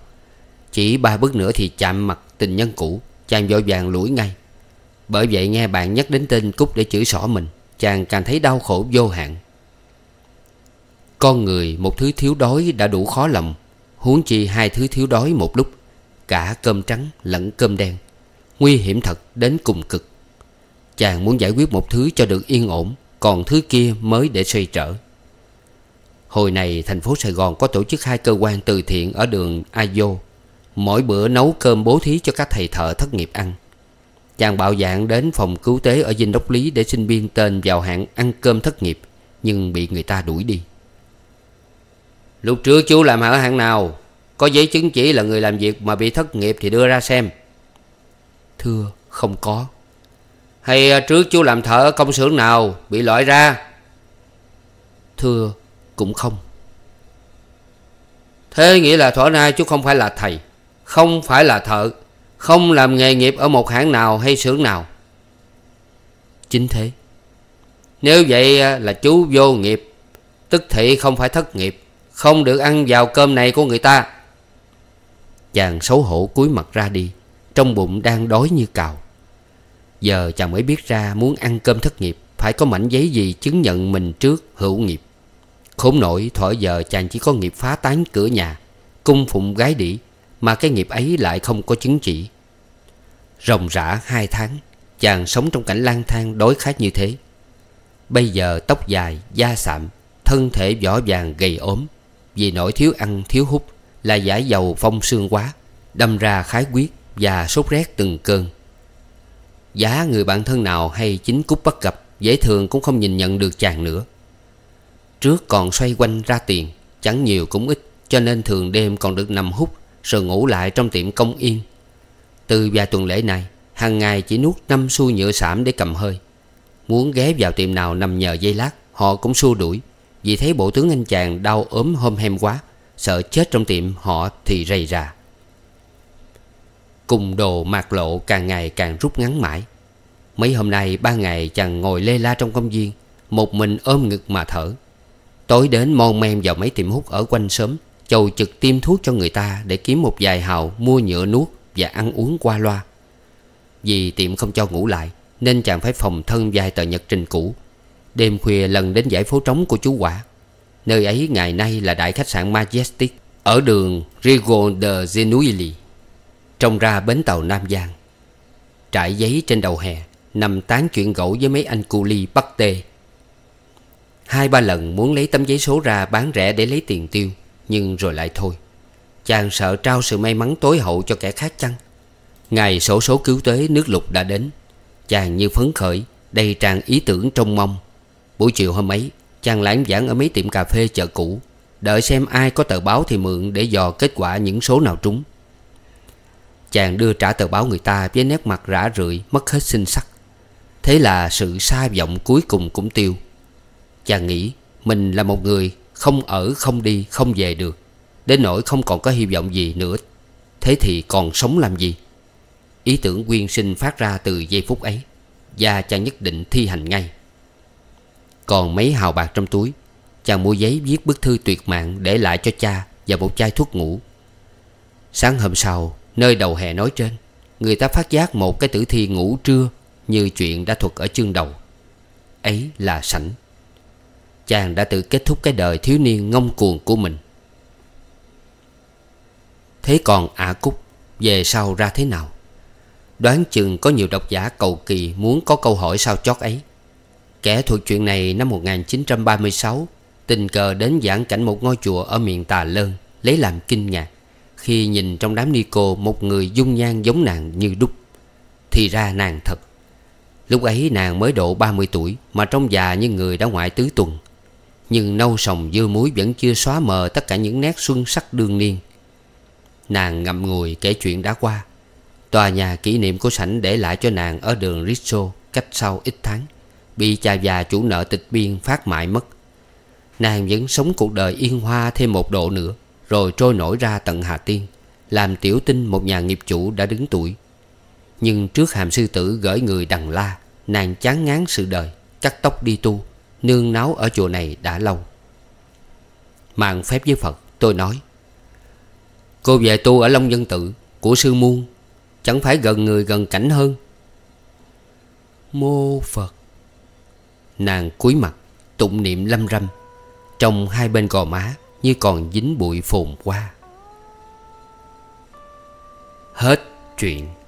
chỉ ba bước nữa thì chạm mặt tình nhân cũ Chàng vội vàng lủi ngay Bởi vậy nghe bạn nhắc đến tên Cúc để chửi sỏ mình Chàng càng thấy đau khổ vô hạn Con người một thứ thiếu đói đã đủ khó lòng Huống chi hai thứ thiếu đói một lúc Cả cơm trắng lẫn cơm đen Nguy hiểm thật đến cùng cực Chàng muốn giải quyết một thứ cho được yên ổn Còn thứ kia mới để xoay trở Hồi này thành phố Sài Gòn có tổ chức hai cơ quan từ thiện ở đường Ayo Mỗi bữa nấu cơm bố thí cho các thầy thợ thất nghiệp ăn Chàng bạo dạng đến phòng cứu tế ở Dinh Đốc Lý Để xin biên tên vào hạng ăn cơm thất nghiệp Nhưng bị người ta đuổi đi Lúc trước chú làm ở hạng nào Có giấy chứng chỉ là người làm việc mà bị thất nghiệp thì đưa ra xem Thưa không có Hay à, trước chú làm thợ ở công xưởng nào bị loại ra Thưa cũng không Thế nghĩa là thỏa nay chú không phải là thầy không phải là thợ không làm nghề nghiệp ở một hãng nào hay xưởng nào chính thế nếu vậy à, là chú vô nghiệp tức thị không phải thất nghiệp không được ăn vào cơm này của người ta chàng xấu hổ cúi mặt ra đi trong bụng đang đói như cào giờ chàng mới biết ra muốn ăn cơm thất nghiệp phải có mảnh giấy gì chứng nhận mình trước hữu nghiệp khốn nổi thỏa giờ chàng chỉ có nghiệp phá tán cửa nhà cung phụng gái đĩ mà cái nghiệp ấy lại không có chứng chỉ Rồng rã hai tháng Chàng sống trong cảnh lang thang đói khát như thế Bây giờ tóc dài, da sạm Thân thể vỏ vàng gầy ốm Vì nỗi thiếu ăn, thiếu hút Là giải dầu phong xương quá Đâm ra khái quyết và sốt rét từng cơn Giá người bạn thân nào hay chính cúc bắt gặp Dễ thường cũng không nhìn nhận được chàng nữa Trước còn xoay quanh ra tiền Chẳng nhiều cũng ít Cho nên thường đêm còn được nằm hút rồi ngủ lại trong tiệm công yên Từ vài tuần lễ này hàng ngày chỉ nuốt năm xu nhựa sảm để cầm hơi Muốn ghé vào tiệm nào nằm nhờ dây lát Họ cũng xua đuổi Vì thấy bộ tướng anh chàng đau ốm hôm hem quá Sợ chết trong tiệm họ thì rầy rà Cùng đồ mạc lộ càng ngày càng rút ngắn mãi Mấy hôm nay ba ngày chàng ngồi lê la trong công viên Một mình ôm ngực mà thở Tối đến mon men vào mấy tiệm hút ở quanh sớm Chầu trực tiêm thuốc cho người ta Để kiếm một vài hào mua nhựa nuốt Và ăn uống qua loa Vì tiệm không cho ngủ lại Nên chàng phải phòng thân vài tờ nhật trình cũ Đêm khuya lần đến giải phố trống của chú Quả Nơi ấy ngày nay là đại khách sạn Majestic Ở đường Rigo de Genuili Trông ra bến tàu Nam Giang trải giấy trên đầu hè Nằm tán chuyện gẫu với mấy anh cu ly bắt tê Hai ba lần muốn lấy tấm giấy số ra bán rẻ để lấy tiền tiêu nhưng rồi lại thôi Chàng sợ trao sự may mắn tối hậu cho kẻ khác chăng Ngày sổ số cứu tế nước lục đã đến Chàng như phấn khởi Đầy tràn ý tưởng trông mong Buổi chiều hôm ấy Chàng lãng giảng ở mấy tiệm cà phê chợ cũ Đợi xem ai có tờ báo thì mượn Để dò kết quả những số nào trúng Chàng đưa trả tờ báo người ta Với nét mặt rã rượi Mất hết sinh sắc Thế là sự xa vọng cuối cùng cũng tiêu Chàng nghĩ Mình là một người không ở không đi không về được Đến nỗi không còn có hy vọng gì nữa Thế thì còn sống làm gì Ý tưởng quyên sinh phát ra từ giây phút ấy Và chàng nhất định thi hành ngay Còn mấy hào bạc trong túi Chàng mua giấy viết bức thư tuyệt mạng Để lại cho cha và một chai thuốc ngủ Sáng hôm sau Nơi đầu hè nói trên Người ta phát giác một cái tử thi ngủ trưa Như chuyện đã thuật ở chương đầu Ấy là sảnh chàng đã tự kết thúc cái đời thiếu niên ngông cuồng của mình Thế còn ả Cúc về sau ra thế nào? Đoán chừng có nhiều độc giả cầu kỳ muốn có câu hỏi sao chót ấy Kẻ thuộc chuyện này năm 1936 Tình cờ đến giảng cảnh một ngôi chùa ở miền Tà Lơn Lấy làm kinh ngạc Khi nhìn trong đám ni cô một người dung nhan giống nàng như đúc Thì ra nàng thật Lúc ấy nàng mới độ 30 tuổi Mà trông già như người đã ngoại tứ tuần nhưng nâu sòng dưa muối vẫn chưa xóa mờ tất cả những nét xuân sắc đương niên Nàng ngậm ngùi kể chuyện đã qua Tòa nhà kỷ niệm của sảnh để lại cho nàng ở đường Rizzo cách sau ít tháng Bị cha già chủ nợ tịch biên phát mại mất Nàng vẫn sống cuộc đời yên hoa thêm một độ nữa Rồi trôi nổi ra tận Hà Tiên Làm tiểu tinh một nhà nghiệp chủ đã đứng tuổi Nhưng trước hàm sư tử gửi người đằng la Nàng chán ngán sự đời Cắt tóc đi tu nương náu ở chùa này đã lâu Mạng phép với Phật tôi nói Cô về tu ở Long Dân Tự Của sư muôn Chẳng phải gần người gần cảnh hơn Mô Phật Nàng cúi mặt Tụng niệm lâm râm Trong hai bên gò má Như còn dính bụi phồn qua Hết chuyện